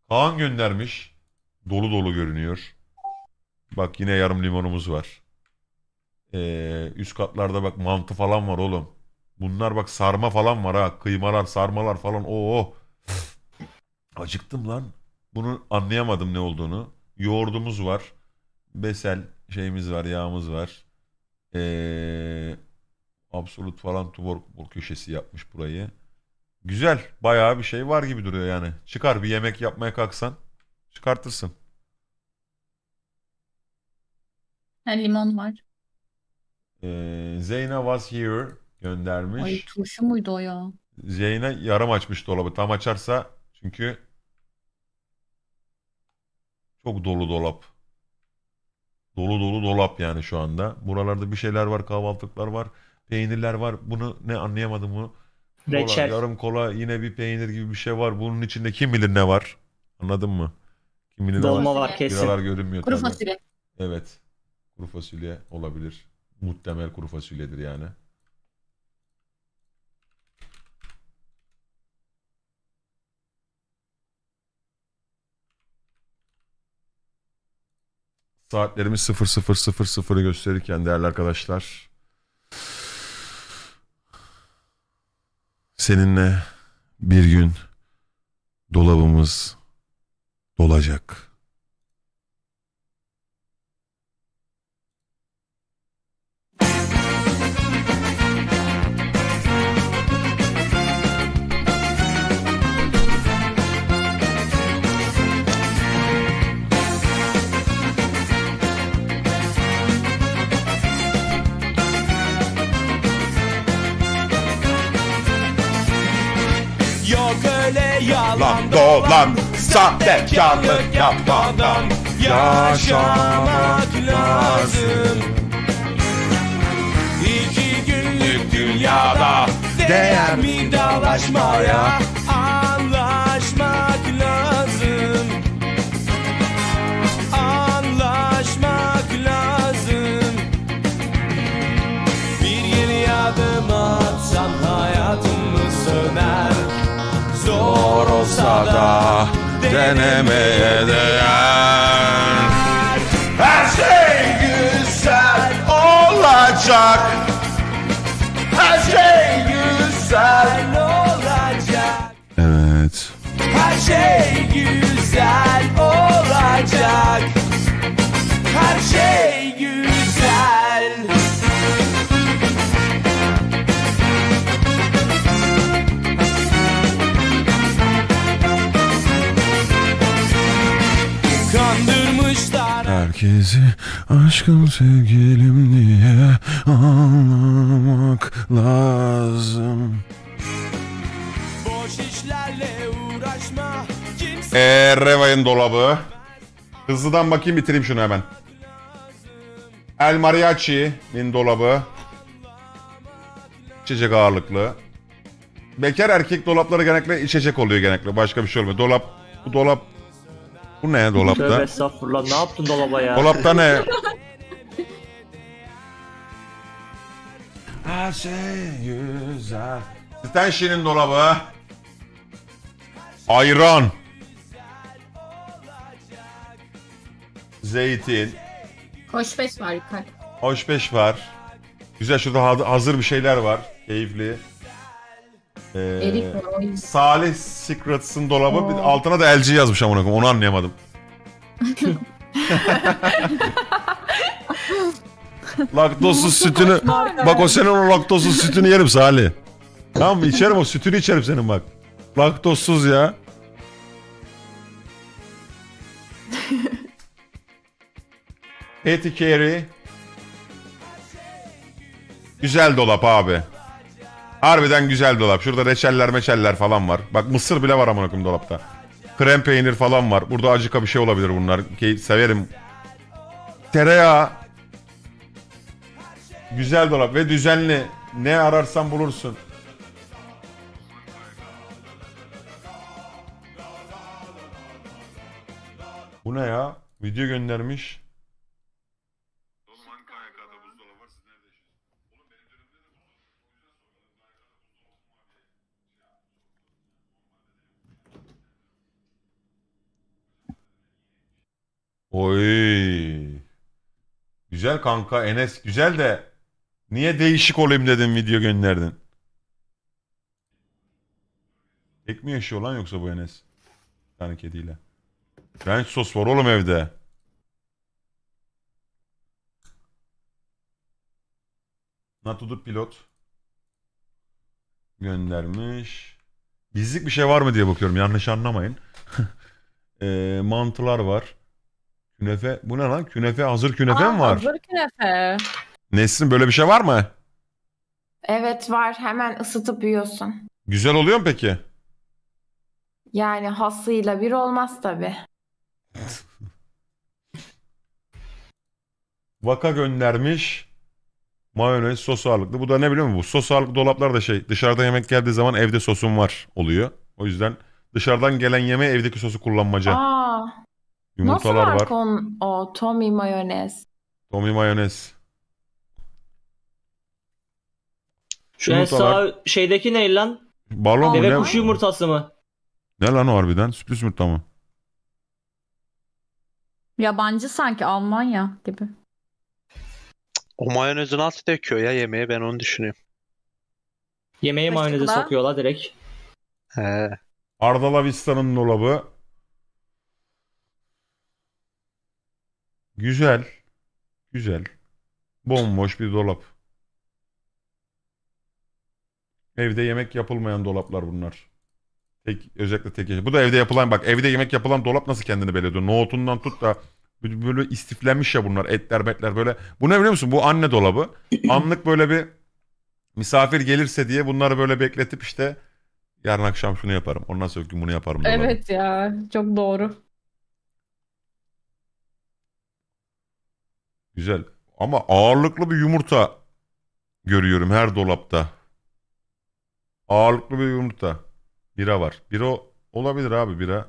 Kaan göndermiş. Dolu dolu görünüyor. Bak yine yarım limonumuz var. Ee, üst katlarda bak mantı falan var oğlum. Bunlar bak sarma falan var ha. Kıymalar, sarmalar falan. Oo. Acıktım lan. Bunu anlayamadım ne olduğunu. Yoğurdumuz var. Besel şeyimiz var, yağımız var. Ee, Absolut falan tubor köşesi yapmış burayı. Güzel. Bayağı bir şey var gibi duruyor yani. Çıkar bir yemek yapmaya kalksan çıkartırsın. Ha, limon var. Ee, Zeyna was here göndermiş. Ay turşu muydu o ya? Zeyna yarım açmış dolabı. Tam açarsa çünkü çok dolu dolap. Dolu dolu dolap yani şu anda. Buralarda bir şeyler var, kahvaltılıklar var, peynirler var. Bunu ne anlayamadım bunu. Reçel. Kola, yarım kola yine bir peynir gibi bir şey var. Bunun içinde kim bilir ne var. Anladın mı? Kim bilir Dolma ne var. var kesin. Biralar görünmüyor Kuru tabii. fasulye. Evet. Kuru fasulye olabilir. Muhtemel kuru fasulyedir yani. Saatlerimiz 00.00'ı gösterirken değerli arkadaşlar Seninle bir gün dolabımız dolacak. olan sahtekarlık yapmadan yaşamak lazım. İki günlük dünyada değer mi dalaşmaya? olsa da denemeye değer Her şey güzel olacak Her şey güzel olacak Evet Her şey güzel olacak Her şey güzel herkesi aşkım sevgilim diye anlamak lazım. Eee Reva'nın dolabı. Hızlıdan bakayım bitireyim şunu hemen. El Mariachi'nin dolabı. İçecek ağırlıklı. Bekar erkek dolapları genellikle içecek oluyor genellikle. Başka bir şey olmuyor. Dolap, bu dolap bu ne dolapta? Tövbe estağfurullah ne yaptın dolaba ya? Dolapta ne? Her şey güzel. Stenşi'nin dolabı. Ayran. Zeytin. Hoşbeş var yukarı. Hoşbeş var. Güzel şurada hazır bir şeyler var. Keyifli. Ee, Elif Salih Secrets'ın dolaba Oo. altına da LG yazmış amına koyayım. Onu anlayamadım. laktozsuz sütünü bak o senin o laktozsuz sütünü yerim Salih. Tamam içerim o sütünü içerim senin bak. Laktozsuz ya. eti Carey. Güzel dolap abi. Harbiden güzel dolap. Şurada reçeller meçeller falan var. Bak mısır bile var amına koyayım dolapta. Krem peynir falan var. Burada acıka bir şey olabilir bunlar. Ki severim. Tereyağı. Güzel dolap ve düzenli. Ne ararsan bulursun. Bu ne ya? Video göndermiş. Oy. Güzel kanka Enes güzel de niye değişik olayım dedim video gönderdin? Tek mi yaşıyor lan yoksa bu Enes? Bir tane kediyle. Ranch sos var oğlum evde. Natudur pilot göndermiş. Bizlik bir şey var mı diye bakıyorum yanlış anlamayın. e, mantılar var. Künefe bu ne lan? Künefe hazır künefe Aa, mi var? Hazır künefe. Nesrin böyle bir şey var mı? Evet var. Hemen ısıtıp yiyorsun. Güzel oluyor mu peki? Yani hasıyla bir olmaz tabi. Vaka göndermiş. Mayonez sos ağırlıklı. Bu da ne biliyor musun? Bu sos ağırlıklı dolaplar da şey dışarıdan yemek geldiği zaman evde sosum var oluyor. O yüzden dışarıdan gelen yemeğe evdeki sosu kullanmaca. Aa Yumurtalar Nasıl var. Arkon o Tommy mayonez? Tommy mayonez. Şu en sağ şeydeki ne lan? Balon mu Deve kuşu yumurtası mı? Ne lan o harbiden? Sürpriz yumurta mı? Yabancı sanki Almanya gibi. O mayonezin altı döküyor ya yemeğe ben onu düşünüyorum. Yemeği mayoneze Kaşıkla. sokuyorlar direkt. He. Ardala Vista'nın dolabı. Güzel. Güzel. Bomboş bir dolap. Evde yemek yapılmayan dolaplar bunlar. Tek, özellikle tek Bu da evde yapılan bak evde yemek yapılan dolap nasıl kendini belirliyor? Nohutundan tut da böyle istiflenmiş ya bunlar etler metler böyle. Bu ne biliyor musun? Bu anne dolabı. Anlık böyle bir misafir gelirse diye bunları böyle bekletip işte yarın akşam şunu yaparım. Ondan sonra gün bunu yaparım. Dolabı. Evet ya çok doğru. Güzel. Ama ağırlıklı bir yumurta görüyorum her dolapta. Ağırlıklı bir yumurta. Bira var. Bira olabilir abi bira.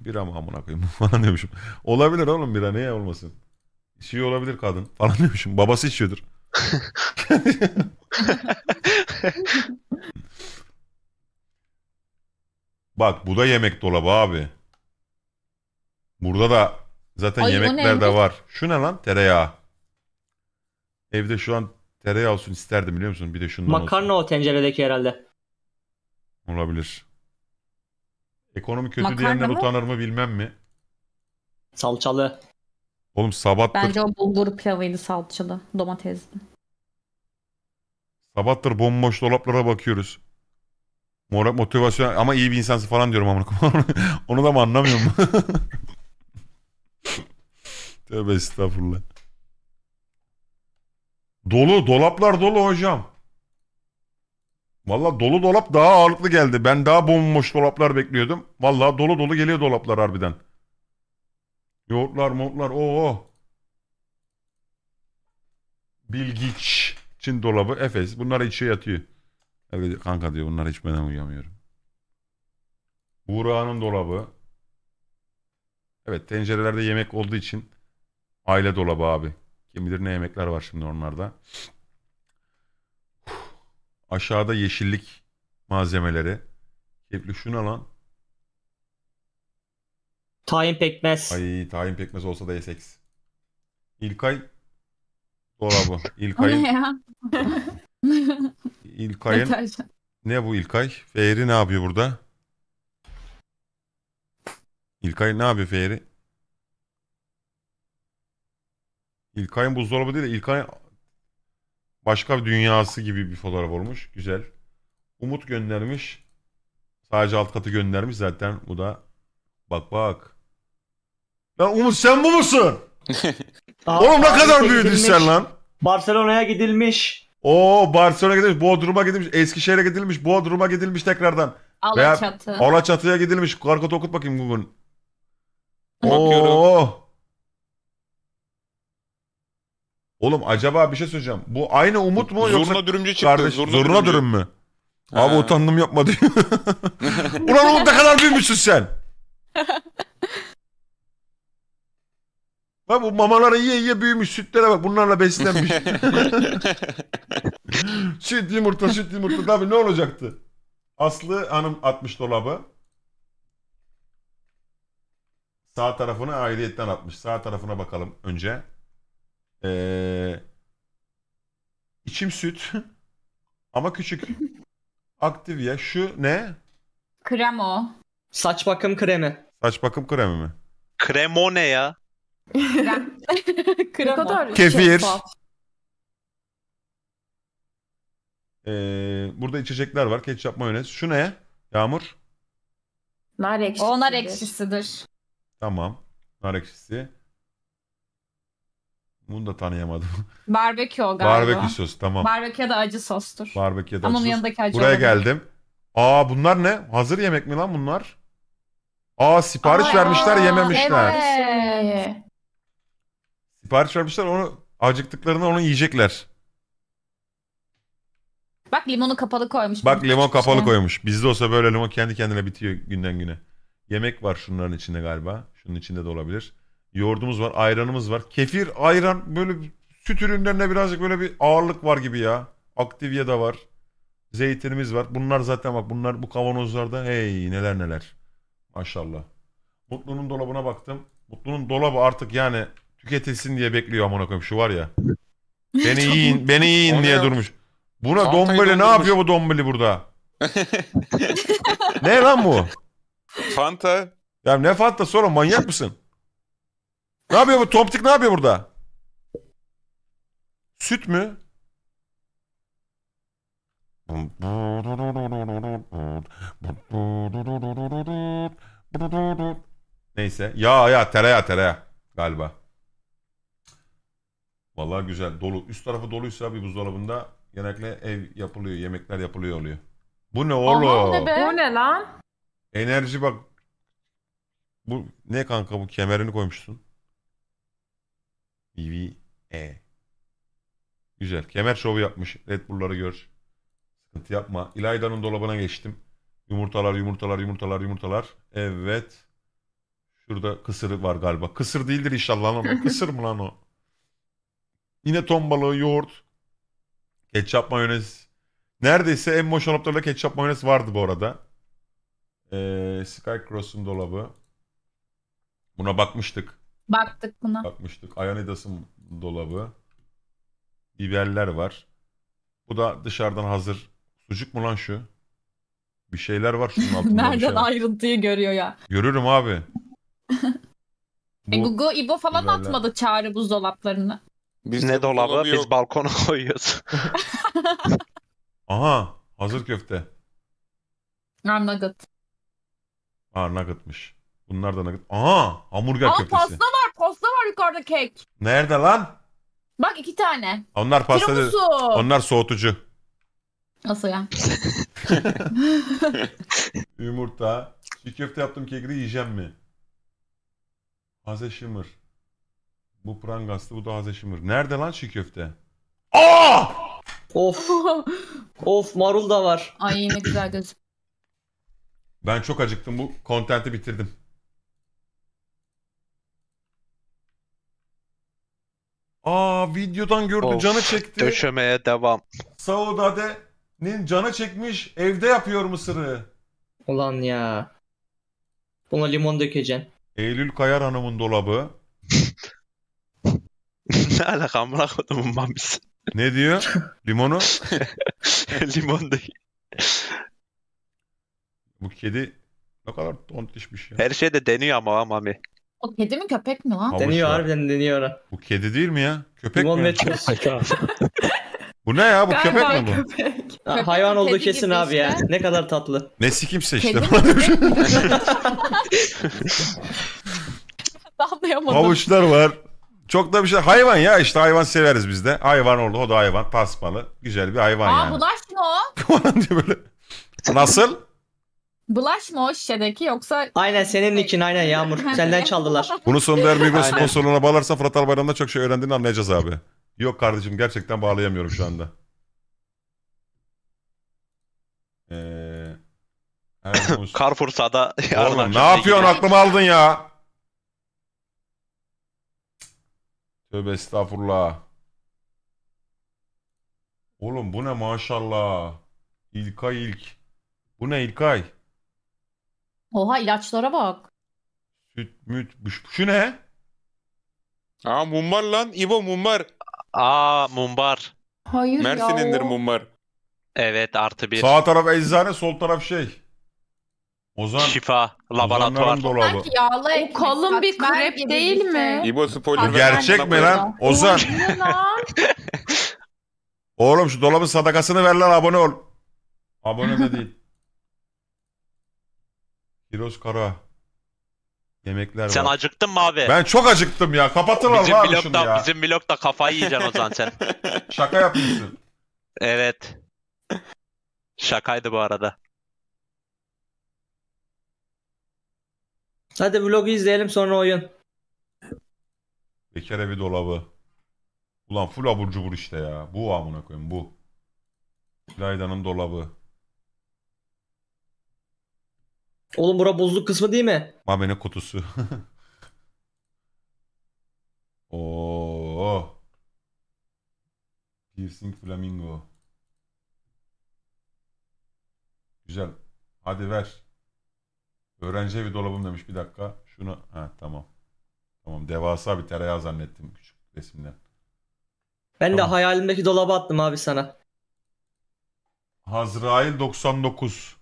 Bira mı amına koyayım falan demişim. Olabilir oğlum bira niye olmasın. Şey olabilir kadın falan demişim. Babası içiyordur. Bak bu da yemek dolabı abi. Burada da Zaten Ay, yemekler de var. Şu ne lan? Tereyağı. Evde şu an tereyağı olsun isterdim biliyor musun? Bir de şundan Makarna olsun. o tenceredeki herhalde. Olabilir. Ekonomi kötü Makarna diyenler mı? utanır mı bilmem mi? Salçalı. Oğlum sabahtır. Bence o bulgur pilavıydı salçalı. Domatesli. Sabattır bomboş dolaplara bakıyoruz. Motivasyon ama iyi bir insansın falan diyorum ama onu da mı anlamıyorum? Tövbe estağfurullah. Dolu dolaplar dolu hocam. Vallahi dolu dolap daha ağırlıklı geldi. Ben daha bomboş dolaplar bekliyordum. Vallahi dolu dolu geliyor dolaplar harbiden. Yoğurtlar montlar oo. Oh, oh. Bilgiç. Çin dolabı Efes. Bunlar içe şey yatıyor. Evet kanka diyor bunlar içmeden uyuyamıyorum. Uğra'nın dolabı. Evet tencerelerde yemek olduğu için Aile dolabı abi. Kim bilir ne yemekler var şimdi onlarda. Aşağıda yeşillik malzemeleri. Keyifli şu alan. Tayin pekmez. Ay tayin pekmez olsa da yesek. İlkay dolabı. İlkay'ın... İlkay'ın... ne bu İlkay? Fehri ne yapıyor burada? İlkay ne yapıyor Fehri? İlkay'ın buzdolabı değil de İlkay'ın başka bir dünyası gibi bir fotoğraf olmuş. Güzel. Umut göndermiş. Sadece alt katı göndermiş zaten. Bu da bak bak. Lan Umut sen bu musun? Oğlum ne kadar büyüdün sen lan. Barcelona'ya gidilmiş. Oo Barcelona gidilmiş, Bodrum'a gidilmiş, Eskişehir'e gidilmiş, Bodrum'a gidilmiş tekrardan. Alaçatı. Alaçatı'ya gidilmiş. Kargot okut bakayım bugün. Oo. Bakıyorum. Oğlum acaba bir şey söyleyeceğim. Bu aynı Umut mu Zurna yoksa dürümcü çıktı. Kardeş, zurna, zurna dürüm mü? Ha. Abi utandım yapma diyor. Ulan Umut ne kadar büyümüşsün sen. Bak bu mamaları yiye yiye büyümüş sütlere bak bunlarla beslenmiş. süt yumurta süt yumurta tabii ne olacaktı? Aslı hanım atmış dolabı. Sağ tarafını ayrıyetten atmış. Sağ tarafına bakalım önce. Ee, içim süt ama küçük. Aktivya şu ne? Kremo. Saç bakım kremi. Saç bakım kremi mi? Kremone ya. Krem. Krem Kefir. Ee, burada içecekler var. Ketçap, mayonez. Şu ne? Yağmur. Nar ekşisi. Onlar ekşisidir. Tamam. Nar ekşisi. Bunu da tanıyamadım. Barbekü o galiba. Barbekü sos tamam. Barbekü da acı sostur. Barbekü da acı Ama onun sos. yanındaki acı Buraya olabilir. geldim. Aa bunlar ne? Hazır yemek mi lan bunlar? Aa sipariş Aa, vermişler yememişler. Evet. Sipariş vermişler onu acıktıklarında onu yiyecekler. Bak limonu kapalı koymuş. Bak limon kapalı koymuş. Bizde olsa böyle limon kendi kendine bitiyor günden güne. Yemek var şunların içinde galiba. Şunun içinde de olabilir. Yoğurdumuz var, ayranımız var. Kefir, ayran böyle süt ürünlerine birazcık böyle bir ağırlık var gibi ya. Aktivya da var. Zeytinimiz var. Bunlar zaten bak bunlar bu kavanozlarda hey neler neler. Maşallah. Mutlu'nun dolabına baktım. Mutlu'nun dolabı artık yani tüketilsin diye bekliyor amına koyayım şu var ya. Beni yiyin, beni yiyin diye durmuş. Buna dombeli ne yapıyor bu dombeli burada? ne lan bu? Fanta. Ya ne Fanta sonra manyak mısın? Ne yapıyor bu? Toptik ne yapıyor burada? Süt mü? Neyse. Ya ya tereyağı tereyağı galiba. Vallahi güzel dolu. Üst tarafı doluysa bir buzdolabında genellikle ev yapılıyor, yemekler yapılıyor oluyor. Bu ne oğlum? Bu ne lan? Enerji bak. Bu ne kanka bu kemerini koymuşsun. VVE. Güzel. Kemer şovu yapmış. Red Bull'ları gör. Sıkıntı yapma. İlayda'nın dolabına geçtim. Yumurtalar, yumurtalar, yumurtalar, yumurtalar. Evet. Şurada kısırı var galiba. Kısır değildir inşallah ama Kısır mı lan o? Yine ton balığı, yoğurt, ketçap, mayonez. Neredeyse en boş dolaplarda ketçap mayonez vardı bu arada. Ee, Cross'un dolabı. Buna bakmıştık. Baktık buna. Bakmıştık. Ionidas'ın dolabı. Biberler var. Bu da dışarıdan hazır. Sucuk mu lan şu? Bir şeyler var şunun altında. Nereden şey var. ayrıntıyı görüyor ya? Görürüm abi. E, Bu... E Google İbo falan biberler. atmadı çağrı buzdolaplarını. Biz ne dolabı biz balkona koyuyoruz. Aha hazır köfte. Arnavut. Arnavutmuş. Bunlar da ne? Aha hamburger Aa, köftesi. pasta var pasta var yukarıda kek. Nerede lan? Bak iki tane. Onlar pasta Tiramisu. Onlar soğutucu. Nasıl ya? Yumurta. Çiğ köfte yaptım kekri yiyeceğim mi? Haze şımır. Bu prangaslı bu da haze şımır. Nerede lan çiğ köfte? Aa! Of. of marul da var. Ay ne güzel gözüküyor. Ben çok acıktım bu kontenti bitirdim. Aa videodan gördü Of, canı çekti. Döşemeye devam. Saudade'nin canı çekmiş evde yapıyor mısırı. Ulan ya. Buna limon dökeceksin. Eylül Kayar Hanım'ın dolabı. ne alaka amına kodumun mamisi. Ne diyor? Limonu. Limon değil. Bu kedi ne kadar tontişmiş ya. Her şeyde deniyor ama mami. O kedi mi köpek mi lan? Deniyor var. harbiden deniyor. Bu kedi değil mi ya? Köpek Limon mi? ve tuz. Bu ne ya? Bu köpek mi bu? köpek. Ha, Hayvan Köpek olduğu kesin gibi abi ya. Ne kadar tatlı. Nesi kimse işte. Kedi Havuçlar var. Çok da bir şey. Hayvan ya işte hayvan severiz biz de. Hayvan oldu o da hayvan. Tasmalı. Güzel bir hayvan Aa yani. bulaşma o. Falan diye Nasıl? Bulaş mı o şişedeki yoksa... Aynen senin için aynen Yağmur. Senden çaldılar. Bunu sonunda eğer Migros Aynen. bağlarsa Fırat Albayram'da çok şey öğrendiğini anlayacağız abi. Yok kardeşim gerçekten bağlayamıyorum şu anda. Ee, Erdoğan- Carrefour'da Oğlum ne yapıyorsun aklımı aldın ya. Tövbe estağfurullah. Oğlum bu ne maşallah. İlkay ilk. Bu ne İlkay? Oha ilaçlara bak. Süt müt. Şu ne? Aa mumbar lan. İbo mumbar. Aa mumbar. Hayır ya. Mersin'indir o- mumbar. Evet artı bir. Sağ taraf eczane, sol taraf şey. Ozan. Şifa. Laboratuvar. dolabı. Sanki yağlı O kalın bir krep değil şey. mi? İbo spoiler. gerçek mi lan? Ozan. Ne Oğlum şu dolabın sadakasını ver lan abone ol. Abone de değil. Firoz Kara. Yemekler Sen var. acıktın mı abi? Ben çok acıktım ya. Kapatırlar bizim abi şunu blokta, ya. Bizim blokta kafayı yiyeceksin o zaman sen. Şaka yapıyorsun. Evet. Şakaydı bu arada. Hadi vlogu izleyelim sonra oyun. Bekar evi dolabı. Ulan full abur cubur işte ya. Bu amına koyayım bu. Layda'nın dolabı. Oğlum bura buzluk kısmı değil mi? Mamene kutusu. Oo. Piercing Flamingo. Güzel. Hadi ver. Öğrenci evi dolabım demiş. Bir dakika. Şunu. Ha tamam. Tamam. Devasa bir tereyağı zannettim küçük resimden. Ben tamam. de hayalimdeki dolaba attım abi sana. Hazrail 99.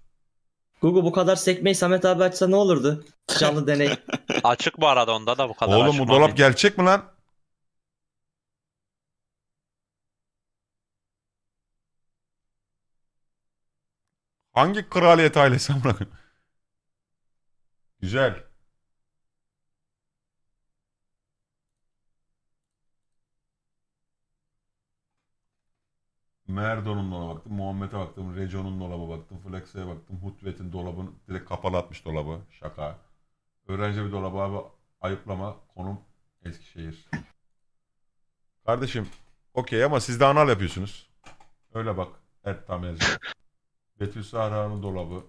Google bu kadar sekmeyi Samet abi açsa ne olurdu? Canlı deney. açık bu arada onda da bu kadar Oğlum bu dolap gerçek mi lan? Hangi kraliyet ailesi amına Güzel. Merdon'un dolaba baktım. Muhammed'e baktım. Recon'un dolaba baktım. Flex'e baktım. Hutvet'in dolabını direkt kapalı atmış dolabı. Şaka. Öğrenci bir dolabı abi ayıplama. Konum Eskişehir. Kardeşim okey ama siz de anal yapıyorsunuz. Öyle bak. Et tamerci. Betül Sahra'nın dolabı.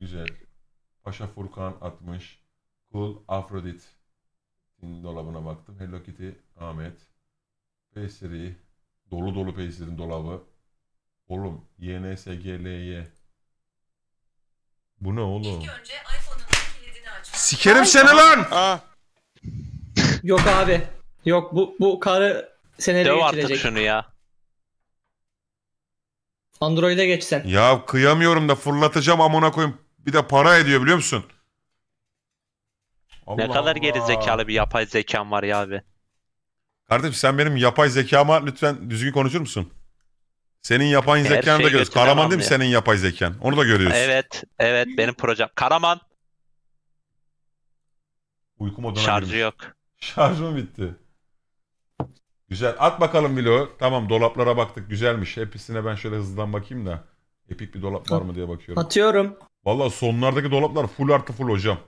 Güzel. Paşa Furkan atmış. Cool Afrodit'in dolabına baktım. Hello Kitty Ahmet. Pesiri Dolu dolu pace'lerin dolabı. Oğlum YNSGLY. Bu ne oğlum? İlk önce iPhone'un kilidini aç. Sikerim seni lan! Aa. Yok abi. Yok bu bu karı seneye Döv artık şunu ya. Android'e geçsen. Ya kıyamıyorum da fırlatacağım amına koyayım. Bir de para ediyor biliyor musun? Ne kadar geri zekalı bir yapay zekan var ya abi. Kardeşim sen benim yapay zekama lütfen düzgün konuşur musun? Senin yapay Her zekanı da görüyoruz. Karaman değil mi ya. senin yapay zekan? Onu da görüyoruz. Evet, evet benim projem. Karaman Uyku moduna şarjı girmiş. yok. mı bitti. Güzel. At bakalım Bilo. Tamam dolaplara baktık. Güzelmiş. Hepsine ben şöyle hızlıdan bakayım da. Epik bir dolap var mı diye bakıyorum. Atıyorum. Vallahi sonlardaki dolaplar full artı full hocam.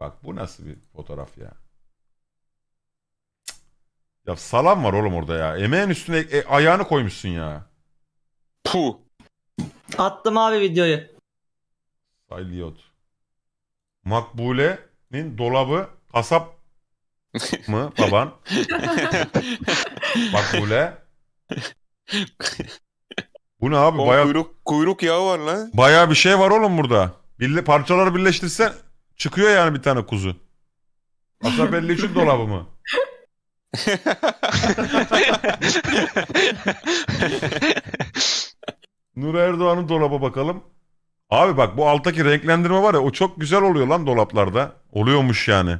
Bak bu nasıl bir fotoğraf ya. Ya salam var oğlum orada ya. Emeğin üstüne e, ayağını koymuşsun ya. Pu. Attım abi videoyu. Salyot. Makbule'nin dolabı kasap mı baban? Makbule. Bu ne abi? Oğlum, Bayağı kuyruk, kuyruk yağı var lan. Bayağı bir şey var oğlum burada. Birle, parçaları birleştirsen çıkıyor yani bir tane kuzu. Kasap 53'ün dolabı mı? Nur Erdoğan'ın dolaba bakalım. Abi bak bu alttaki renklendirme var ya o çok güzel oluyor lan dolaplarda. Oluyormuş yani.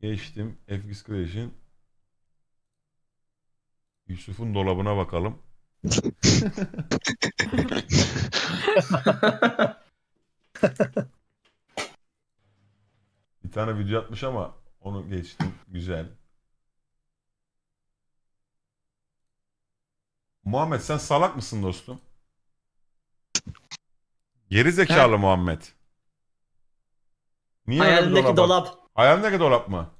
Geçtim. Efkis Creation. Yusuf'un dolabına bakalım. Bir tane video atmış ama onu geçtim. Güzel. Muhammed sen salak mısın dostum? Geri zekalı Muhammed. Niye öyle Hayalindeki dolaba- dolap. Hayalindeki dolap mı?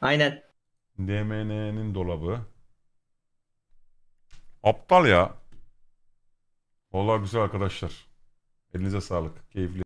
Aynen. DMN'nin dolabı. Aptal ya. Vallahi güzel arkadaşlar. Elinize sağlık. Keyifli.